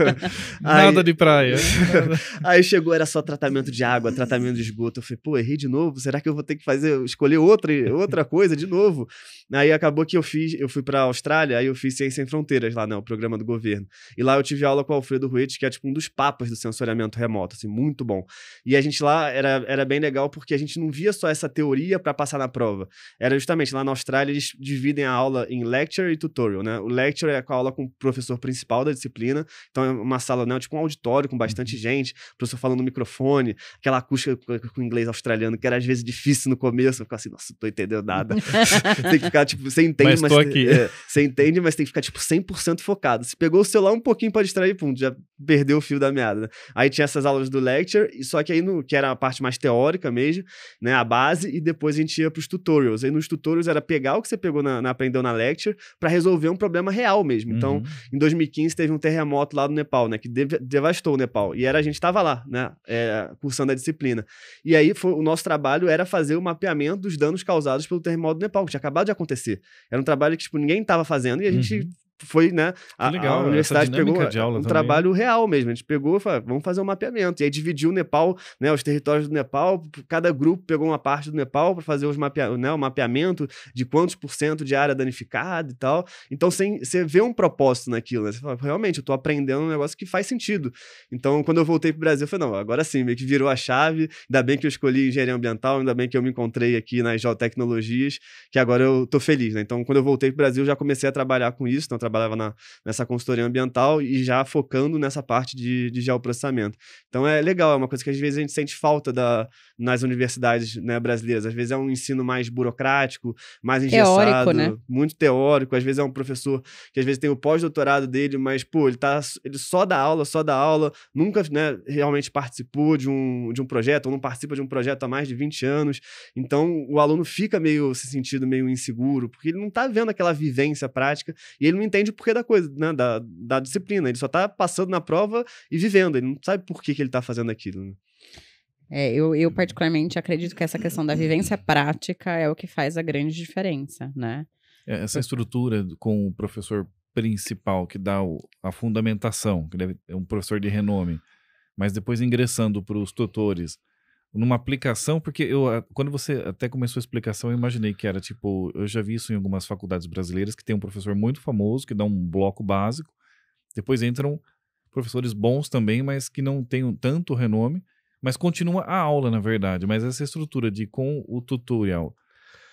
<laughs> aí, Nada de praia. <laughs> aí chegou, era só tratamento de água, tratamento de esgoto. Eu falei, pô, errei de novo será que eu vou ter que fazer, escolher outra, outra coisa de novo? Aí acabou que eu fiz, eu fui para a Austrália, aí eu fiz Ciência sem Fronteiras lá, né, o programa do governo. E lá eu tive aula com o Alfredo Ruiz, que é tipo um dos papas do sensoriamento remoto, assim, muito bom. E a gente lá era, era bem legal porque a gente não via só essa teoria para passar na prova. Era justamente lá na Austrália eles dividem a aula em lecture e tutorial, né? O lecture é a aula com o professor principal da disciplina, então é uma sala, né, tipo um auditório com bastante uhum. gente, o professor falando no microfone, aquela acústica com inglês australiano que era às vezes difícil no começo, eu fico assim, nossa, não tô entendendo nada. <laughs> <laughs> tem que ficar, tipo, você entende, mas. mas aqui. É, você entende, mas tem que ficar, tipo, 100% focado. Se pegou o celular um pouquinho pra distrair, pum, já perdeu o fio da meada. Aí tinha essas aulas do lecture, só que aí, no, que era a parte mais teórica mesmo, né, a base, e depois a gente ia pros tutorials. Aí nos tutorials era pegar o que você pegou na, na aprendeu na lecture para resolver um problema real mesmo. Então, uhum. em 2015 teve um terremoto lá no Nepal, né, que devastou o Nepal. E era a gente tava lá, né, é, cursando a disciplina. E aí foi o nosso trabalho trabalho era fazer o mapeamento dos danos causados pelo terremoto do Nepal, que tinha acabado de acontecer. Era um trabalho que, tipo, ninguém estava fazendo e a gente uhum foi, né? A, legal, a universidade pegou um também. trabalho real mesmo. A gente pegou e falou, ah, vamos fazer um mapeamento. E aí dividiu o Nepal, né? Os territórios do Nepal, cada grupo pegou uma parte do Nepal para fazer os mapea né, o mapeamento de quantos por cento de área danificada e tal. Então sem, você vê um propósito naquilo, né? Você fala, realmente, eu estou aprendendo um negócio que faz sentido. Então, quando eu voltei para o Brasil, eu falei, não, agora sim, meio que virou a chave. Ainda bem que eu escolhi engenharia ambiental, ainda bem que eu me encontrei aqui nas geotecnologias, que agora eu estou feliz, né? Então, quando eu voltei para o Brasil, eu já comecei a trabalhar com isso, então trabalhava na, nessa consultoria ambiental e já focando nessa parte de, de geoprocessamento. Então é legal, é uma coisa que às vezes a gente sente falta da, nas universidades né, brasileiras. Às vezes é um ensino mais burocrático, mais engessado, teórico, né? muito teórico. Às vezes é um professor que às vezes tem o pós-doutorado dele, mas, pô, ele, tá, ele só dá aula, só dá aula, nunca né, realmente participou de um, de um projeto, ou não participa de um projeto há mais de 20 anos. Então o aluno fica meio se sentindo meio inseguro, porque ele não está vendo aquela vivência prática e ele não entende entende o porquê da coisa, né? Da, da disciplina. Ele só tá passando na prova e vivendo. Ele não sabe por que, que ele tá fazendo aquilo, né? É, eu, eu uhum. particularmente acredito que essa questão da vivência prática é o que faz a grande diferença, né? É, essa estrutura com o professor principal que dá o, a fundamentação, que deve, é um professor de renome, mas depois ingressando para os tutores, numa aplicação, porque eu ah, quando você até começou a explicação, eu imaginei que era tipo, eu já vi isso em algumas faculdades brasileiras que tem um professor muito famoso que dá um bloco básico, depois entram professores bons também, mas que não têm tanto renome, mas continua a aula, na verdade, mas essa estrutura de com o tutorial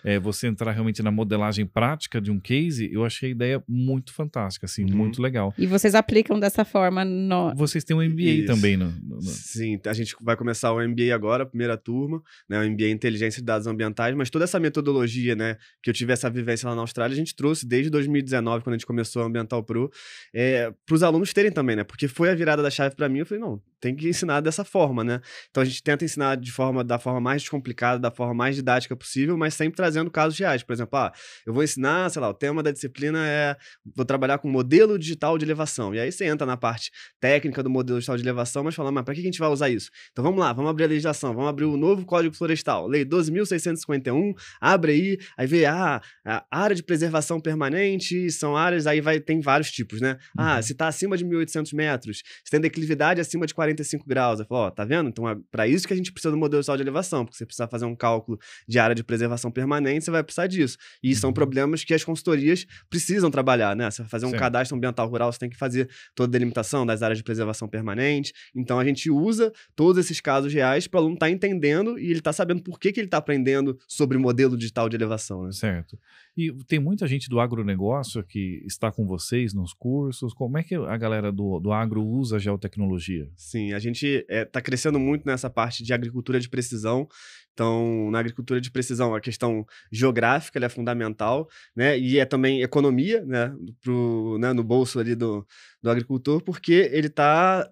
é, você entrar realmente na modelagem prática de um case, eu achei a ideia muito fantástica, assim, uhum. muito legal. E vocês aplicam dessa forma no... Vocês têm um MBA Isso. também, no, Sim, a gente vai começar o MBA agora, primeira turma, né, o MBA Inteligência de Dados Ambientais, mas toda essa metodologia, né, que eu tive essa vivência lá na Austrália, a gente trouxe desde 2019, quando a gente começou a Ambiental Pro, é, para os alunos terem também, né, porque foi a virada da chave para mim, eu falei, não, tem que ensinar dessa forma, né? Então a gente tenta ensinar de forma da forma mais descomplicada, da forma mais didática possível, mas sempre trazendo casos reais. Por exemplo, ah, eu vou ensinar, sei lá, o tema da disciplina é vou trabalhar com modelo digital de elevação. E aí você entra na parte técnica do modelo digital de elevação, mas fala, mas para que a gente vai usar isso? Então vamos lá, vamos abrir a legislação, vamos abrir o novo Código Florestal, Lei 12.651, abre aí, aí vê ah, a área de preservação permanente, são áreas, aí vai tem vários tipos, né? Ah, uhum. se está acima de 1.800 metros, se tem declividade acima de 40 45 graus. eu falo ó, tá vendo? Então é para isso que a gente precisa do modelo social de elevação, porque você precisa fazer um cálculo de área de preservação permanente, você vai precisar disso. E são uhum. problemas que as consultorias precisam trabalhar, né? Você vai fazer um Sim. cadastro ambiental rural, você tem que fazer toda a delimitação das áreas de preservação permanente. Então a gente usa todos esses casos reais para o aluno estar tá entendendo e ele tá sabendo por que, que ele está aprendendo sobre o modelo digital de elevação, né? Certo. E tem muita gente do agronegócio que está com vocês nos cursos. Como é que a galera do, do agro usa a geotecnologia? Sim, a gente está eh, é, crescendo muito nessa parte de agricultura de precisão. Então, na agricultura de precisão, a questão geográfica é fundamental, né? E é também economia, né? Pro, né? No bolso ali do, do agricultor, porque ele está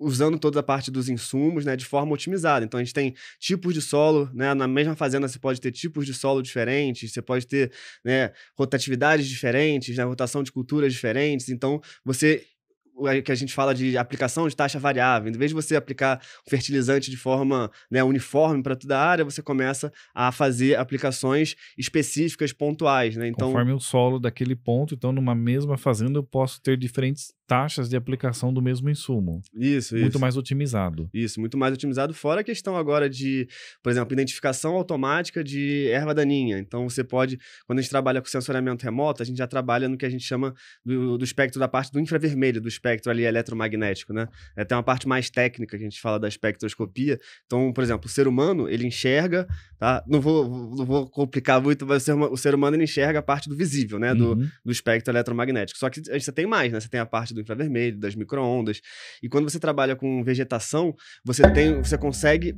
usando toda a parte dos insumos, né, de forma otimizada. Então a gente tem tipos de solo, né, na mesma fazenda você pode ter tipos de solo diferentes, você pode ter, né, rotatividades diferentes, né, rotação de culturas diferentes. Então você que a gente fala de aplicação de taxa variável. Em vez de você aplicar fertilizante de forma né, uniforme para toda a área, você começa a fazer aplicações específicas, pontuais. Né? Então, Conforme o solo daquele ponto, então numa mesma fazenda eu posso ter diferentes taxas de aplicação do mesmo insumo. Isso, Muito isso. mais otimizado. Isso, muito mais otimizado. Fora a questão agora de, por exemplo, identificação automática de erva daninha. Então você pode, quando a gente trabalha com sensoriamento remoto, a gente já trabalha no que a gente chama do, do espectro da parte do infravermelho, do espectro espectro ali eletromagnético, né? É, tem uma parte mais técnica que a gente fala da espectroscopia. Então, por exemplo, o ser humano, ele enxerga, tá? Não vou, não vou complicar muito, mas o ser, o ser humano, ele enxerga a parte do visível, né? Do, uhum. do espectro eletromagnético. Só que você tem mais, né? Você tem a parte do infravermelho, das microondas. E quando você trabalha com vegetação, você tem, você consegue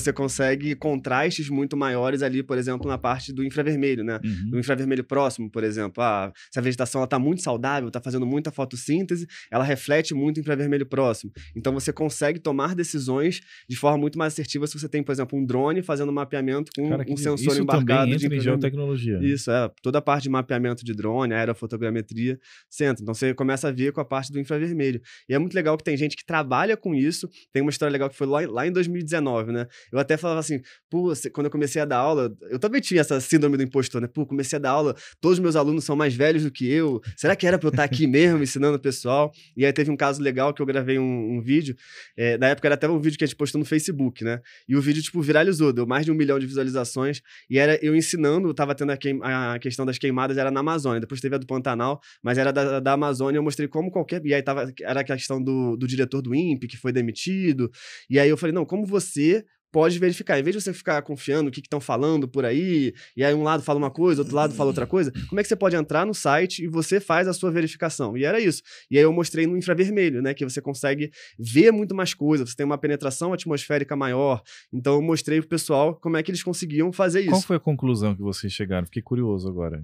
você consegue contrastes muito maiores ali, por exemplo, na parte do infravermelho, né? Uhum. Do infravermelho próximo, por exemplo. Ah, se a vegetação está muito saudável, está fazendo muita fotossíntese, ela reflete muito o infravermelho próximo. Então você consegue tomar decisões de forma muito mais assertiva se você tem, por exemplo, um drone fazendo mapeamento com Cara, um sensor isso embarcado entra de em geotecnologia. Isso, é. Toda a parte de mapeamento de drone, aerofotogrametria, você Então você começa a ver com a parte do infravermelho. E é muito legal que tem gente que trabalha com isso. Tem uma história legal que foi lá em 2019, né? Eu até falava assim, pô, quando eu comecei a dar aula, eu também tinha essa síndrome do impostor, né? Pô, comecei a dar aula, todos os meus alunos são mais velhos do que eu. Será que era pra eu estar tá aqui mesmo ensinando o pessoal? E aí teve um caso legal que eu gravei um, um vídeo. É, na época era até um vídeo que a gente postou no Facebook, né? E o vídeo, tipo, viralizou, deu mais de um milhão de visualizações. E era eu ensinando, eu tava tendo a, queim, a questão das queimadas, era na Amazônia. Depois teve a do Pantanal, mas era da, da Amazônia. Eu mostrei como qualquer. E aí tava, era a questão do, do diretor do INPE, que foi demitido. E aí eu falei, não, como você pode verificar. Em vez de você ficar confiando o que estão falando por aí, e aí um lado fala uma coisa, outro lado fala outra coisa, como é que você pode entrar no site e você faz a sua verificação? E era isso. E aí eu mostrei no infravermelho, né? Que você consegue ver muito mais coisa, você tem uma penetração atmosférica maior. Então eu mostrei pro pessoal como é que eles conseguiam fazer isso. Qual foi a conclusão que vocês chegaram? Fiquei curioso agora.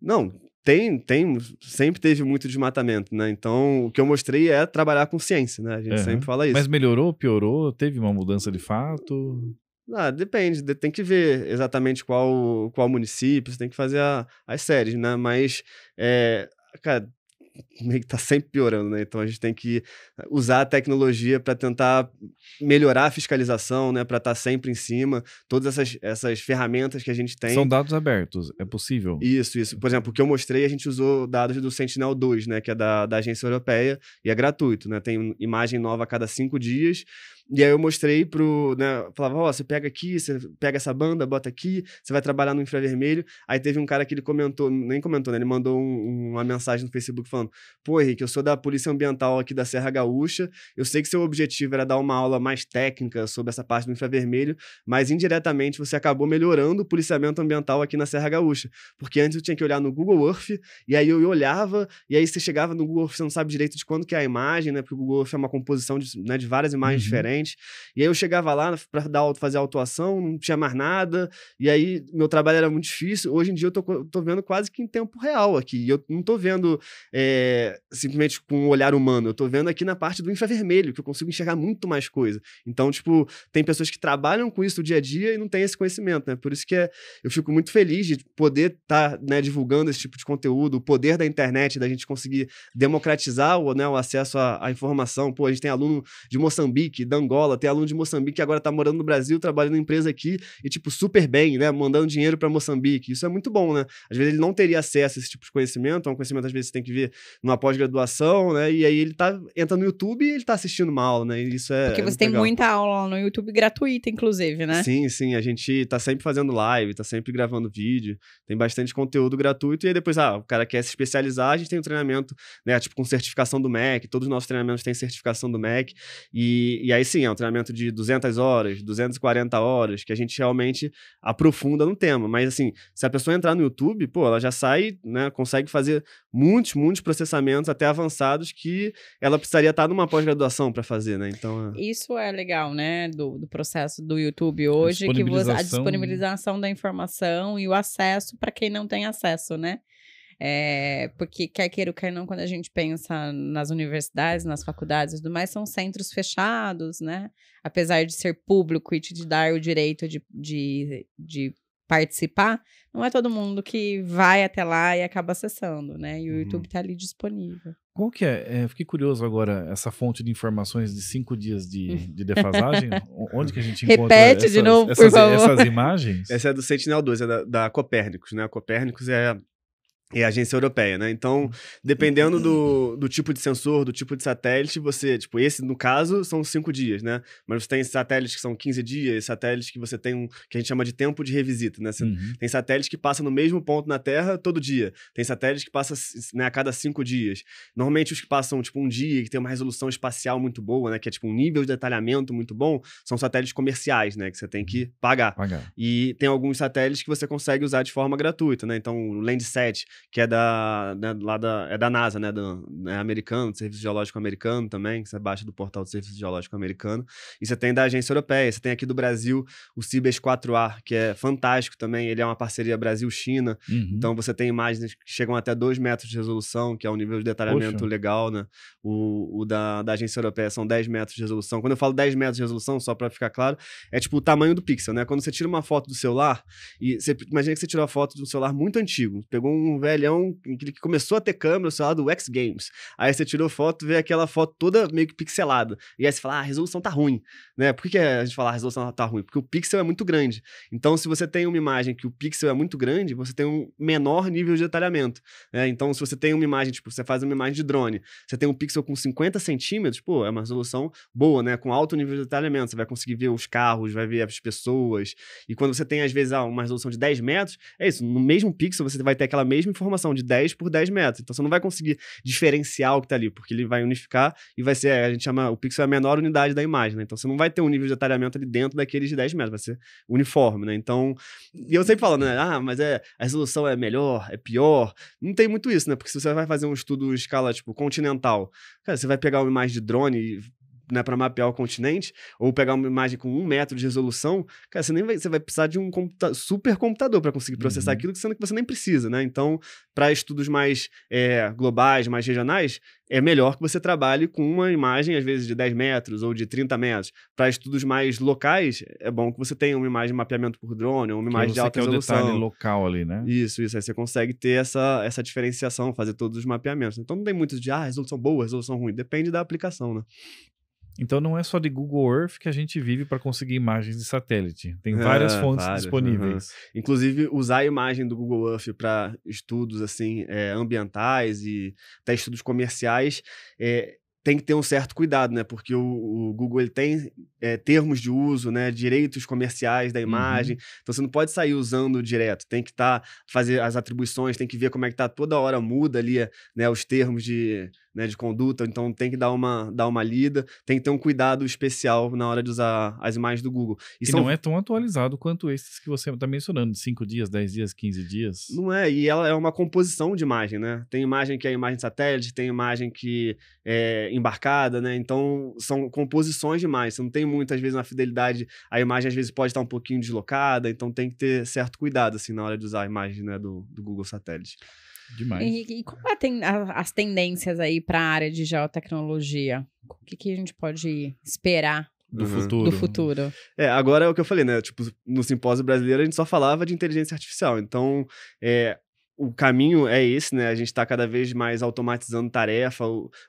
Não, tem, tem, sempre teve muito desmatamento, né? Então, o que eu mostrei é trabalhar com ciência, né? A gente sempre fala isso. Mas melhorou, piorou, teve uma mudança de fato? Ah, depende, tem que ver exatamente qual, qual município, você tem que fazer a, as séries, né? Mas, é, cara, <laughs> meio que está sempre piorando, né? Então a gente tem que usar a tecnologia para tentar melhorar a fiscalização, né? Para estar tá sempre em cima. Todas essas, essas ferramentas que a gente tem. São dados abertos, é possível. Isso, isso. Por exemplo, o que eu mostrei, a gente usou dados do Sentinel-2, né? Que é da, da agência europeia e é gratuito, né? Tem imagem nova a cada cinco dias. E aí eu mostrei pro, né, falava, ó, oh, você pega aqui, você pega essa banda, bota aqui, você vai trabalhar no infravermelho. Aí teve um cara que ele comentou, nem comentou, né, ele mandou um, uma mensagem no Facebook falando, pô, Henrique, eu sou da Polícia Ambiental aqui da Serra Gaúcha, eu sei que seu objetivo era dar uma aula mais técnica sobre essa parte do infravermelho, mas indiretamente você acabou melhorando o policiamento ambiental aqui na Serra Gaúcha, porque antes eu tinha que olhar no Google Earth, e aí eu olhava, e aí você chegava no Google Earth, você não sabe direito de quando que é a imagem, né, porque o Google Earth é uma composição de, né, de várias imagens uhum. diferentes, e aí eu chegava lá para dar fazer autuação, não tinha mais nada. E aí meu trabalho era muito difícil. Hoje em dia eu tô, tô vendo quase que em tempo real aqui. E eu não tô vendo é, simplesmente com um olhar humano. Eu tô vendo aqui na parte do infravermelho, que eu consigo enxergar muito mais coisa. Então, tipo, tem pessoas que trabalham com isso dia a dia e não tem esse conhecimento, né? Por isso que é, eu fico muito feliz de poder estar tá, né, divulgando esse tipo de conteúdo, o poder da internet, da gente conseguir democratizar o, né, o acesso à, à, informação. Pô, a gente tem aluno de Moçambique, da Angola, tem aluno de Moçambique que agora tá morando no Brasil, trabalhando em empresa aqui e, tipo, super bem, né? Mandando dinheiro para Moçambique. Isso é muito bom, né? Às vezes ele não teria acesso a esse tipo de conhecimento, é um conhecimento às vezes você tem que ver numa pós-graduação, né? E aí ele tá, entra no YouTube e ele tá assistindo uma aula, né? E isso é. Porque é você é tem legal. muita aula no YouTube gratuita, inclusive, né? Sim, sim. A gente tá sempre fazendo live, tá sempre gravando vídeo, tem bastante conteúdo gratuito. E aí depois, ah, o cara quer se especializar, a gente tem um treinamento, né? Tipo, com certificação do MEC, todos os nossos treinamentos têm certificação do MEC. E, e aí sim, é um treinamento de 200 horas, 240 horas, que a gente realmente aprofunda no tema. Mas assim, se a pessoa entrar no YouTube, pô, ela já sai, né, consegue fazer muitos, muitos processamentos até avançados que ela precisaria estar numa pós-graduação para fazer, né? Então, é... Isso é legal, né, do, do processo do YouTube hoje, a que você, a disponibilização da informação e o acesso para quem não tem acesso, né? É, porque quer queira ou quer não, quando a gente pensa nas universidades, nas faculdades e tudo mais, são centros fechados, né? Apesar de ser público e te dar o direito de, de, de participar, não é todo mundo que vai até lá e acaba acessando, né? E o uhum. YouTube está ali disponível. Qual que é? é? Fiquei curioso agora, essa fonte de informações de cinco dias de, <laughs> de defasagem. onde que a gente encontra Repete essas, de novo, essas, por favor. essas imagens? Essa é do Sentinel 2, é da, da Copérnicos, né? A Copérnicos é é a agência europeia, né? Então, hum. dependendo do, uhum. do tipo de sensor, do tipo de satélite, você, tipo, esse, no caso, são cinco dias, né? Mas você tem satélites que são 15 dias, satélites que você tem um, que a gente chama de tempo de revisita, né? Você, uhum. Tem satélites que passa no mesmo ponto na Terra todo dia. Tem satélites que passa né, a cada cinco dias. Normalmente, os que passam, tipo, um dia, que tem uma resolução espacial muito boa, né? Que é, tipo, um nível de detalhamento muito bom, são satélites comerciais, né? Que você tem que uhum. pagar. pagar. E tem alguns satélites que você consegue usar de forma gratuita, né? Então, o Landsat que é da, né, lá da, é da NASA, né? Do, é americano, do Serviço Geológico Americano também, que você baixa do portal do Serviço Geológico Americano. E você tem da Agência Europeia, você tem aqui do Brasil o CIBES 4A, que é fantástico também. Ele é uma parceria Brasil-China. Uhum. Então você tem imagens que chegam até 2 metros de resolução, que é um nível de detalhamento Poxa. legal, né? O, o da, da Agência Europeia são 10 metros de resolução. Quando eu falo 10 metros de resolução, só para ficar claro, é tipo o tamanho do pixel, né? Quando você tira uma foto do celular, e você imagina que você tirou a foto de um celular muito antigo, pegou um velhão que começou a ter câmera, sei lá, do X Games. Aí você tirou foto, vê aquela foto toda meio que pixelada. E aí você fala, ah, a resolução tá ruim, né? Por que a gente fala ah, a resolução tá ruim? Porque o pixel é muito grande. Então, se você tem uma imagem que o pixel é muito grande, você tem um menor nível de detalhamento. Né? Então, se você tem uma imagem, tipo, você faz uma imagem de drone, você tem um pixel com 50 centímetros, pô, é uma resolução boa, né? Com alto nível de detalhamento. Você vai conseguir ver os carros, vai ver as pessoas. E quando você tem, às vezes, ah, uma resolução de 10 metros, é isso. No mesmo pixel, você vai ter aquela mesma informação de 10 por 10 metros. Então você não vai conseguir diferenciar o que está ali, porque ele vai unificar e vai ser, a gente chama, o pixel é a menor unidade da imagem, né? Então você não vai ter um nível de detalhamento ali dentro daqueles de 10 metros, vai ser uniforme, né? Então, e eu sempre falo, né? Ah, mas é, a resolução é melhor, é pior. Não tem muito isso, né? Porque se você vai fazer um estudo em escala, tipo, continental, cara, você vai pegar uma imagem de drone e né, para mapear o continente, ou pegar uma imagem com um metro de resolução, cara, você nem vai, você vai precisar de um computa super computador para conseguir processar uhum. aquilo, sendo que você nem precisa, né? Então, para estudos mais é, globais, mais regionais, é melhor que você trabalhe com uma imagem, às vezes, de 10 metros ou de 30 metros. Para estudos mais locais, é bom que você tenha uma imagem de mapeamento por drone, ou uma imagem de alta resolução. Você quer o detalhe local ali, né? Isso, isso. Aí você consegue ter essa, essa diferenciação, fazer todos os mapeamentos. Então não tem muito de, ah, resolução boa, resolução ruim. Depende da aplicação, né? Então não é só de Google Earth que a gente vive para conseguir imagens de satélite. Tem é, várias fontes várias, disponíveis. Inclusive usar a imagem do Google Earth para estudos assim é, ambientais e até estudos comerciais é, tem que ter um certo cuidado, né? Porque o, o Google ele tem é, termos de uso, né? Direitos comerciais da imagem. Uhum. Então você não pode sair usando direto. Tem que estar tá, fazer as atribuições, tem que ver como é que tá toda hora muda ali, né? Os termos de né, de conduta, então tem que dar uma, dar uma lida, tem que ter um cuidado especial na hora de usar as imagens do Google. E, e são... não é tão atualizado quanto esses que você está mencionando, 5 dias, 10 dias, 15 dias. Não é, e ela é uma composição de imagem, né? Tem imagem que é imagem de satélite, tem imagem que é embarcada, né? Então são composições de imagem, você não tem muitas vezes uma fidelidade, a imagem às vezes pode estar um pouquinho deslocada, então tem que ter certo cuidado, assim, na hora de usar a imagem né, do, do Google Satélite. Demais. E, e como é ten, a, as tendências aí para a área de geotecnologia? O que, que a gente pode esperar do, uhum. futuro. do futuro. É, agora é o que eu falei, né? Tipo, no simpósio brasileiro a gente só falava de inteligência artificial. Então, é, o caminho é esse, né? A gente está cada vez mais automatizando tarefa,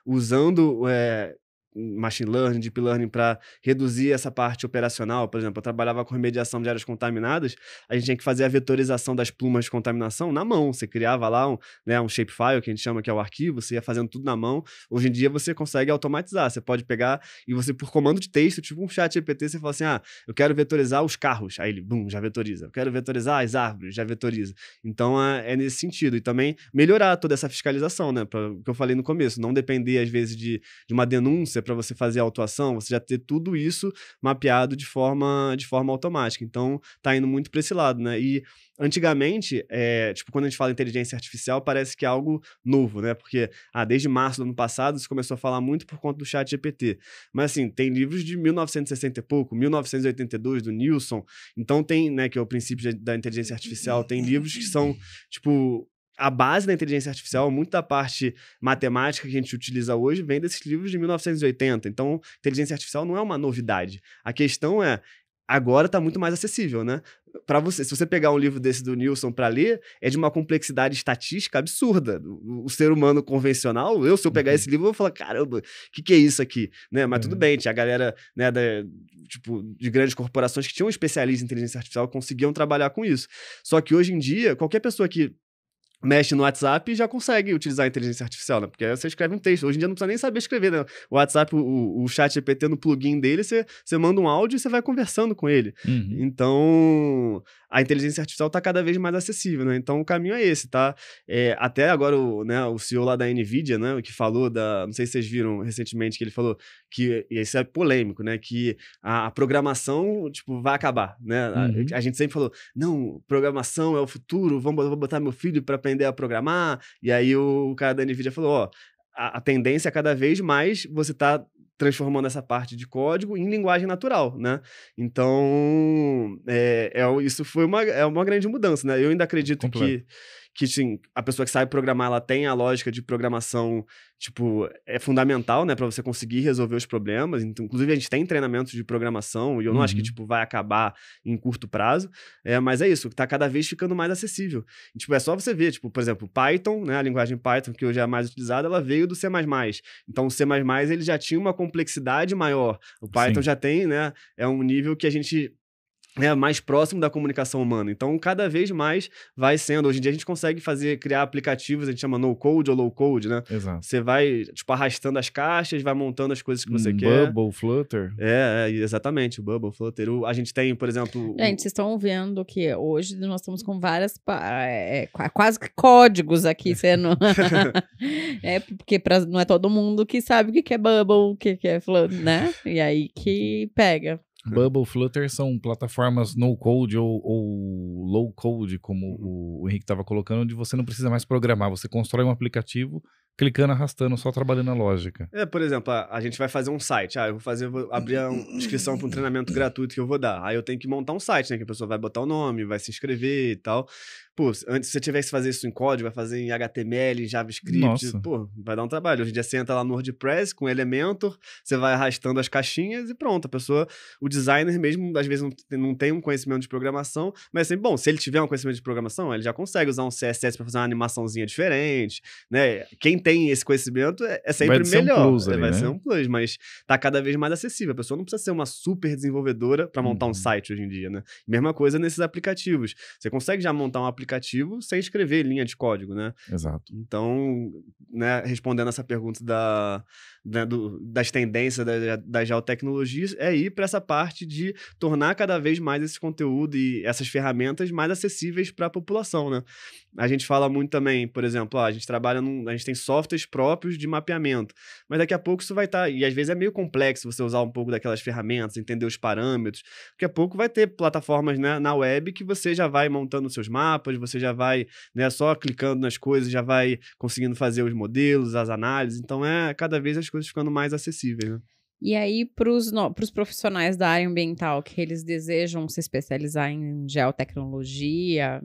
usando é, machine learning, deep learning para reduzir essa parte operacional. Por exemplo, eu trabalhava com remediação de áreas contaminadas, a gente tinha que fazer a vetorização das plumas de contaminação na mão. Você criava lá um, né, um shapefile, que a gente chama que é o arquivo, você ia fazendo tudo na mão. Hoje em dia você consegue automatizar, você pode pegar e você, por comando de texto, tipo um chat GPT, você fala assim, ah, eu quero vetorizar os carros. Aí ele, bum, já vetoriza. Eu quero vetorizar as árvores, já vetoriza. Então é, é nesse sentido. E também melhorar toda essa fiscalização, né? Pra, que eu falei no começo, não depender às vezes de, de uma denúncia é para você fazer a autuação, você já ter tudo isso mapeado de forma, de forma automática. Então, tá indo muito para esse lado, né? E antigamente, é, tipo, quando a gente fala inteligência artificial, parece que é algo novo, né? Porque ah, desde março do ano passado se começou a falar muito por conta do chat GPT. Mas assim, tem livros de 1960 e pouco, 1982 do Nilson. Então tem, né, que é o princípio da inteligência artificial, tem livros que são tipo a base da inteligência artificial, muita parte matemática que a gente utiliza hoje, vem desses livros de 1980. Então, inteligência artificial não é uma novidade. A questão é, agora está muito mais acessível, né? Para você, se você pegar um livro desse do Nilson para ler, é de uma complexidade estatística absurda. O, o ser humano convencional, eu se eu pegar uhum. esse livro, eu vou falar, caramba, o que, que é isso aqui, né? Mas uhum. tudo é. bem, tinha a galera, né, da, tipo, de grandes corporações que tinham um especialista em inteligência artificial conseguiam trabalhar com isso. Só que hoje em dia, qualquer pessoa que mexe no WhatsApp e já consegue utilizar a inteligência artificial, né? Porque você escreve um texto. Hoje em dia não precisa nem saber escrever, né? O WhatsApp, o, o chat GPT no plugin dele, você, você manda um áudio e você vai conversando com ele. Uhum. Então, a inteligência artificial está cada vez mais acessível, né? Então o caminho é esse, tá? É, até agora o, né, o CEO lá da Nvidia, né, que falou da, não sei se vocês viram recentemente que ele falou que e isso é polêmico, né, que a, a programação tipo vai acabar, né? Uhum. A, a, gente sempre falou, não, programação é o futuro, vamos vou botar meu filho para aprender a programar. E aí o, o cara da Nvidia falou, ó, a, tendência é cada vez mais você tá transformando essa parte de código em linguagem natural, né? Então, é, é isso foi uma, é uma grande mudança, né? Eu ainda acredito Completo. que que assim, a pessoa que sabe programar, ela tem a lógica de programação, tipo, é fundamental, né, para você conseguir resolver os problemas. Então, inclusive, a gente tem treinamentos de programação, e eu não uhum. acho que, uhum. tipo, vai acabar em curto prazo, é, mas é isso, está cada vez ficando mais acessível. E, tipo, é só você ver, tipo, por exemplo, Python, né, a linguagem Python, que hoje é a mais utilizada, ela veio do C++. Então, o C++, ele já tinha uma complexidade maior. O Python Sim. já tem, né, é um nível que a gente né, mais próximo da comunicação humana. Então, cada vez mais vai sendo. Hoje em dia a gente consegue fazer, criar aplicativos, a gente chama no-code ou low-code, né? Exato. Você vai, tipo, arrastando as caixas, vai montando as coisas que você um quer. Bubble, Flutter. É, é exatamente, o Bubble, Flutter. O, a gente tem, por exemplo... Gente, o... vocês estão vendo que hoje nós estamos com várias, é, é quase códigos aqui sendo... <laughs> <laughs> é, porque pra, não é todo mundo que sabe o que é Bubble, o que é Flutter, né? E aí que pega. É. Bubble Flutter são plataformas no-code ou, ou low-code, como uhum. o, o Henrique estava colocando, onde você não precisa mais programar, você constrói um aplicativo clicando, arrastando, só trabalhando a lógica. É, por exemplo, a, a gente vai fazer um site. Ah, eu vou fazer, vou abrir a inscrição para um treinamento gratuito que eu vou dar. Aí eu tenho que montar um site, né? Que a pessoa vai botar o nome, vai se inscrever e tal. Pô, antes, se você tivesse que fazer isso em código, vai fazer em HTML, em JavaScript, Nossa. pô, vai dar um trabalho. Hoje em dia você entra lá no WordPress com Elementor, você vai arrastando as caixinhas e pronto. A pessoa, o designer mesmo, às vezes não, não tem um conhecimento de programação, mas assim, bom, se ele tiver um conhecimento de programação, ele já consegue usar um CSS para fazer uma animaçãozinha diferente, né? Quem tem esse conhecimento é, é sempre vai ser melhor. Ser um plus né? vai né? ser um plus, mas tá cada vez mais acessível. A pessoa não precisa ser uma super desenvolvedora para montar uhum. um site hoje em dia, né? Mesma coisa nesses aplicativos. Você consegue já montar um aplicativo aplicativo sem escrever linha de código, né? Exato. Então, né, respondendo essa pergunta da, da né, do, das tendências da, das geotecnologias, é ir para essa parte de tornar cada vez mais esse conteúdo e essas ferramentas mais acessíveis para a população, né? A gente fala muito também, por exemplo, ó, ah, a gente trabalha num, a gente tem softwares próprios de mapeamento, mas daqui a pouco isso vai estar, tá, e às vezes é meio complexo você usar um pouco daquelas ferramentas, entender os parâmetros, daqui a pouco vai ter plataformas né, na web que você já vai montando seus mapas, você já vai, né, só clicando nas coisas, já vai conseguindo fazer os modelos, as análises. Então é cada vez as coisas ficando mais acessíveis, né? E aí, para os profissionais da área ambiental que eles desejam se especializar em geotecnologia,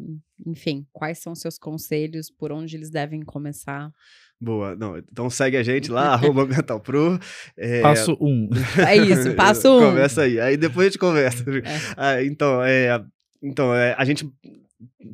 enfim, quais são seus conselhos, por onde eles devem começar? Boa, não, então segue a gente lá, <laughs> arroba ambientalpro. É... Passo 1. Um. É isso, passo 1. Um. Começa aí, aí depois a gente conversa. É. Ah, então, é, então é, a gente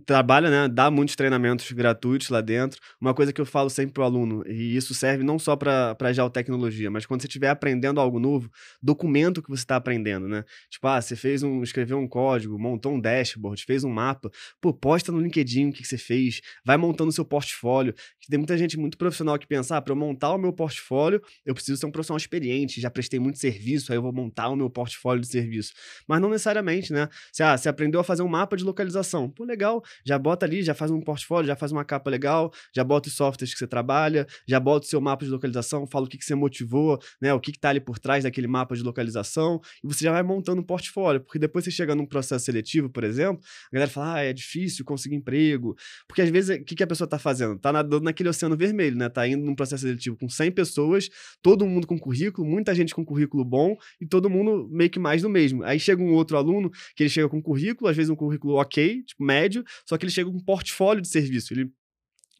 trabalha, né, dá muitos treinamentos gratuitos lá dentro. Uma coisa que eu falo sempre para o aluno, e isso serve não só para geotecnologia, mas quando você estiver aprendendo algo novo, documento o que você está aprendendo, né? Tipo, ah, você fez um, escreveu um código, montou um dashboard, fez um mapa, pô, posta no LinkedIn o que, que você fez, vai montando o seu portfólio. Tem muita gente muito profissional que pensa, ah, para eu montar o meu portfólio, eu preciso ser um profissional experiente, já prestei muito serviço, aí eu vou montar o meu portfólio de serviço. Mas não necessariamente, né? Você, ah, você aprendeu a fazer um mapa de localização, pô, legal, já bota ali, já faz um portfólio, já faz uma capa legal, já bota os softwares que você trabalha, já bota o seu mapa de localização, fala o que, que você motivou, né? O que, que tá ali por trás daquele mapa de localização, e você já vai montando um portfólio, porque depois você chega num processo seletivo, por exemplo, a galera fala, ah, é difícil conseguir emprego, porque às vezes o que, que a pessoa está fazendo? está nadando naquele oceano vermelho, né? Tá indo num processo seletivo com 100 pessoas, todo mundo com currículo, muita gente com currículo bom e todo mundo meio que mais do mesmo. Aí chega um outro aluno que ele chega com currículo, às vezes um currículo ok, tipo médio, só que ele chega com um portfólio de serviço. Ele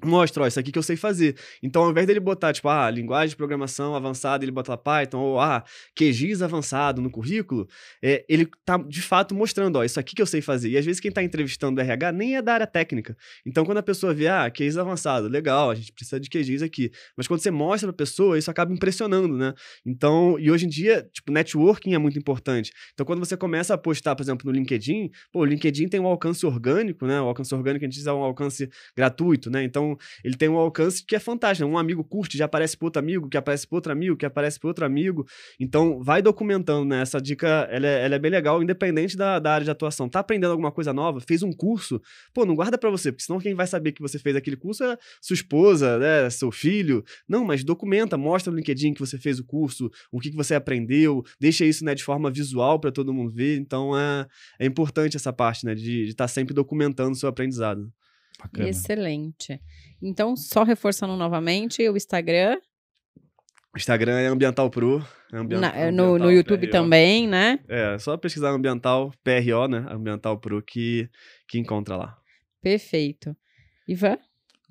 mostra, ó, isso aqui que eu sei fazer. Então, ao invés dele botar, tipo, ah, linguagem de programação avançada, ele bota lá Python, ou ah, QGIS avançado no currículo, é, ele tá, de fato, mostrando, ó, isso aqui que eu sei fazer. E, às vezes, quem tá entrevistando o RH nem é da área técnica. Então, quando a pessoa vê, ah, QGIS avançado, legal, a gente precisa de QGIS aqui. Mas quando você mostra pra pessoa, isso acaba impressionando, né? Então, e hoje em dia, tipo, networking é muito importante. Então, quando você começa a postar, por exemplo, no LinkedIn, pô, o LinkedIn tem um alcance orgânico, né? O alcance orgânico, a gente diz, é um alcance gratuito, né? Então, ele tem um alcance que é fantástico. Um amigo curte, já aparece para outro amigo, que aparece para outro amigo, que aparece para outro amigo. Então, vai documentando, né? Essa dica, ela é, ela é bem legal, independente da, da, área de atuação. Tá aprendendo alguma coisa nova? Fez um curso? Pô, não guarda para você, porque senão quem vai saber que você fez aquele curso é sua esposa, né? Seu filho. Não, mas documenta, mostra no LinkedIn que você fez o curso, o que, que você aprendeu, deixa isso, né, de forma visual para todo mundo ver. Então, é, é importante essa parte, né? De estar tá sempre documentando o seu aprendizado. Bacana. Excelente. Então, só reforçando novamente, o Instagram. Instagram é Ambiental Pro. É Na, ambiental é, no, no YouTube PRO. também, né? É, só pesquisar Ambiental PRO, né? Ambiental Pro que, que encontra lá. Perfeito. Ivan?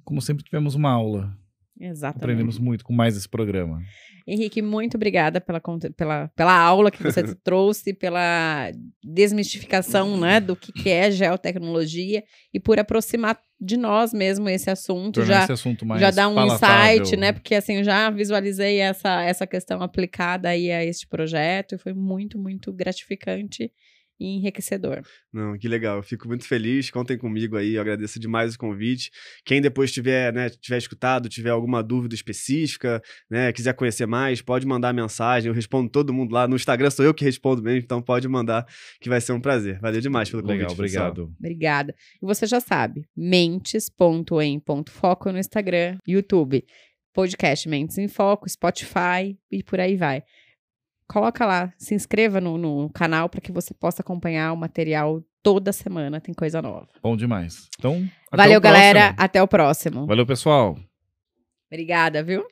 Como sempre tivemos uma aula Exatamente. Aprendemos muito com mais esse programa. Henrique, muito obrigada pela, pela, pela aula que você <laughs> trouxe, pela desmistificação né, do que, que é geotecnologia e por aproximar de nós mesmo esse assunto. já, esse assunto mais já dá um palatável. insight, né? Porque assim, já visualizei essa, essa questão aplicada aí a este projeto e foi muito, muito gratificante e enriquecedor. Não, que legal. Eu fico muito feliz. Contem comigo aí. Eu agradeço demais o convite. Quem depois tiver, né, tiver escutado, tiver alguma dúvida específica, né, quiser conhecer mais, pode mandar mensagem. Eu respondo todo mundo lá. No Instagram sou eu que respondo mesmo, então pode mandar, que vai ser um prazer. Valeu demais pelo convite. Legal, obrigado. Pessoal. Obrigada. E você já sabe, mentes.em.foco no Instagram, YouTube, podcast Mentes em Foco, Spotify e por aí vai coloca lá, se inscreva no, no canal para que você possa acompanhar o material toda semana, tem coisa nova. Bom demais. Então, Valeu, galera. Até o próximo. Valeu, pessoal. Obrigada, viu?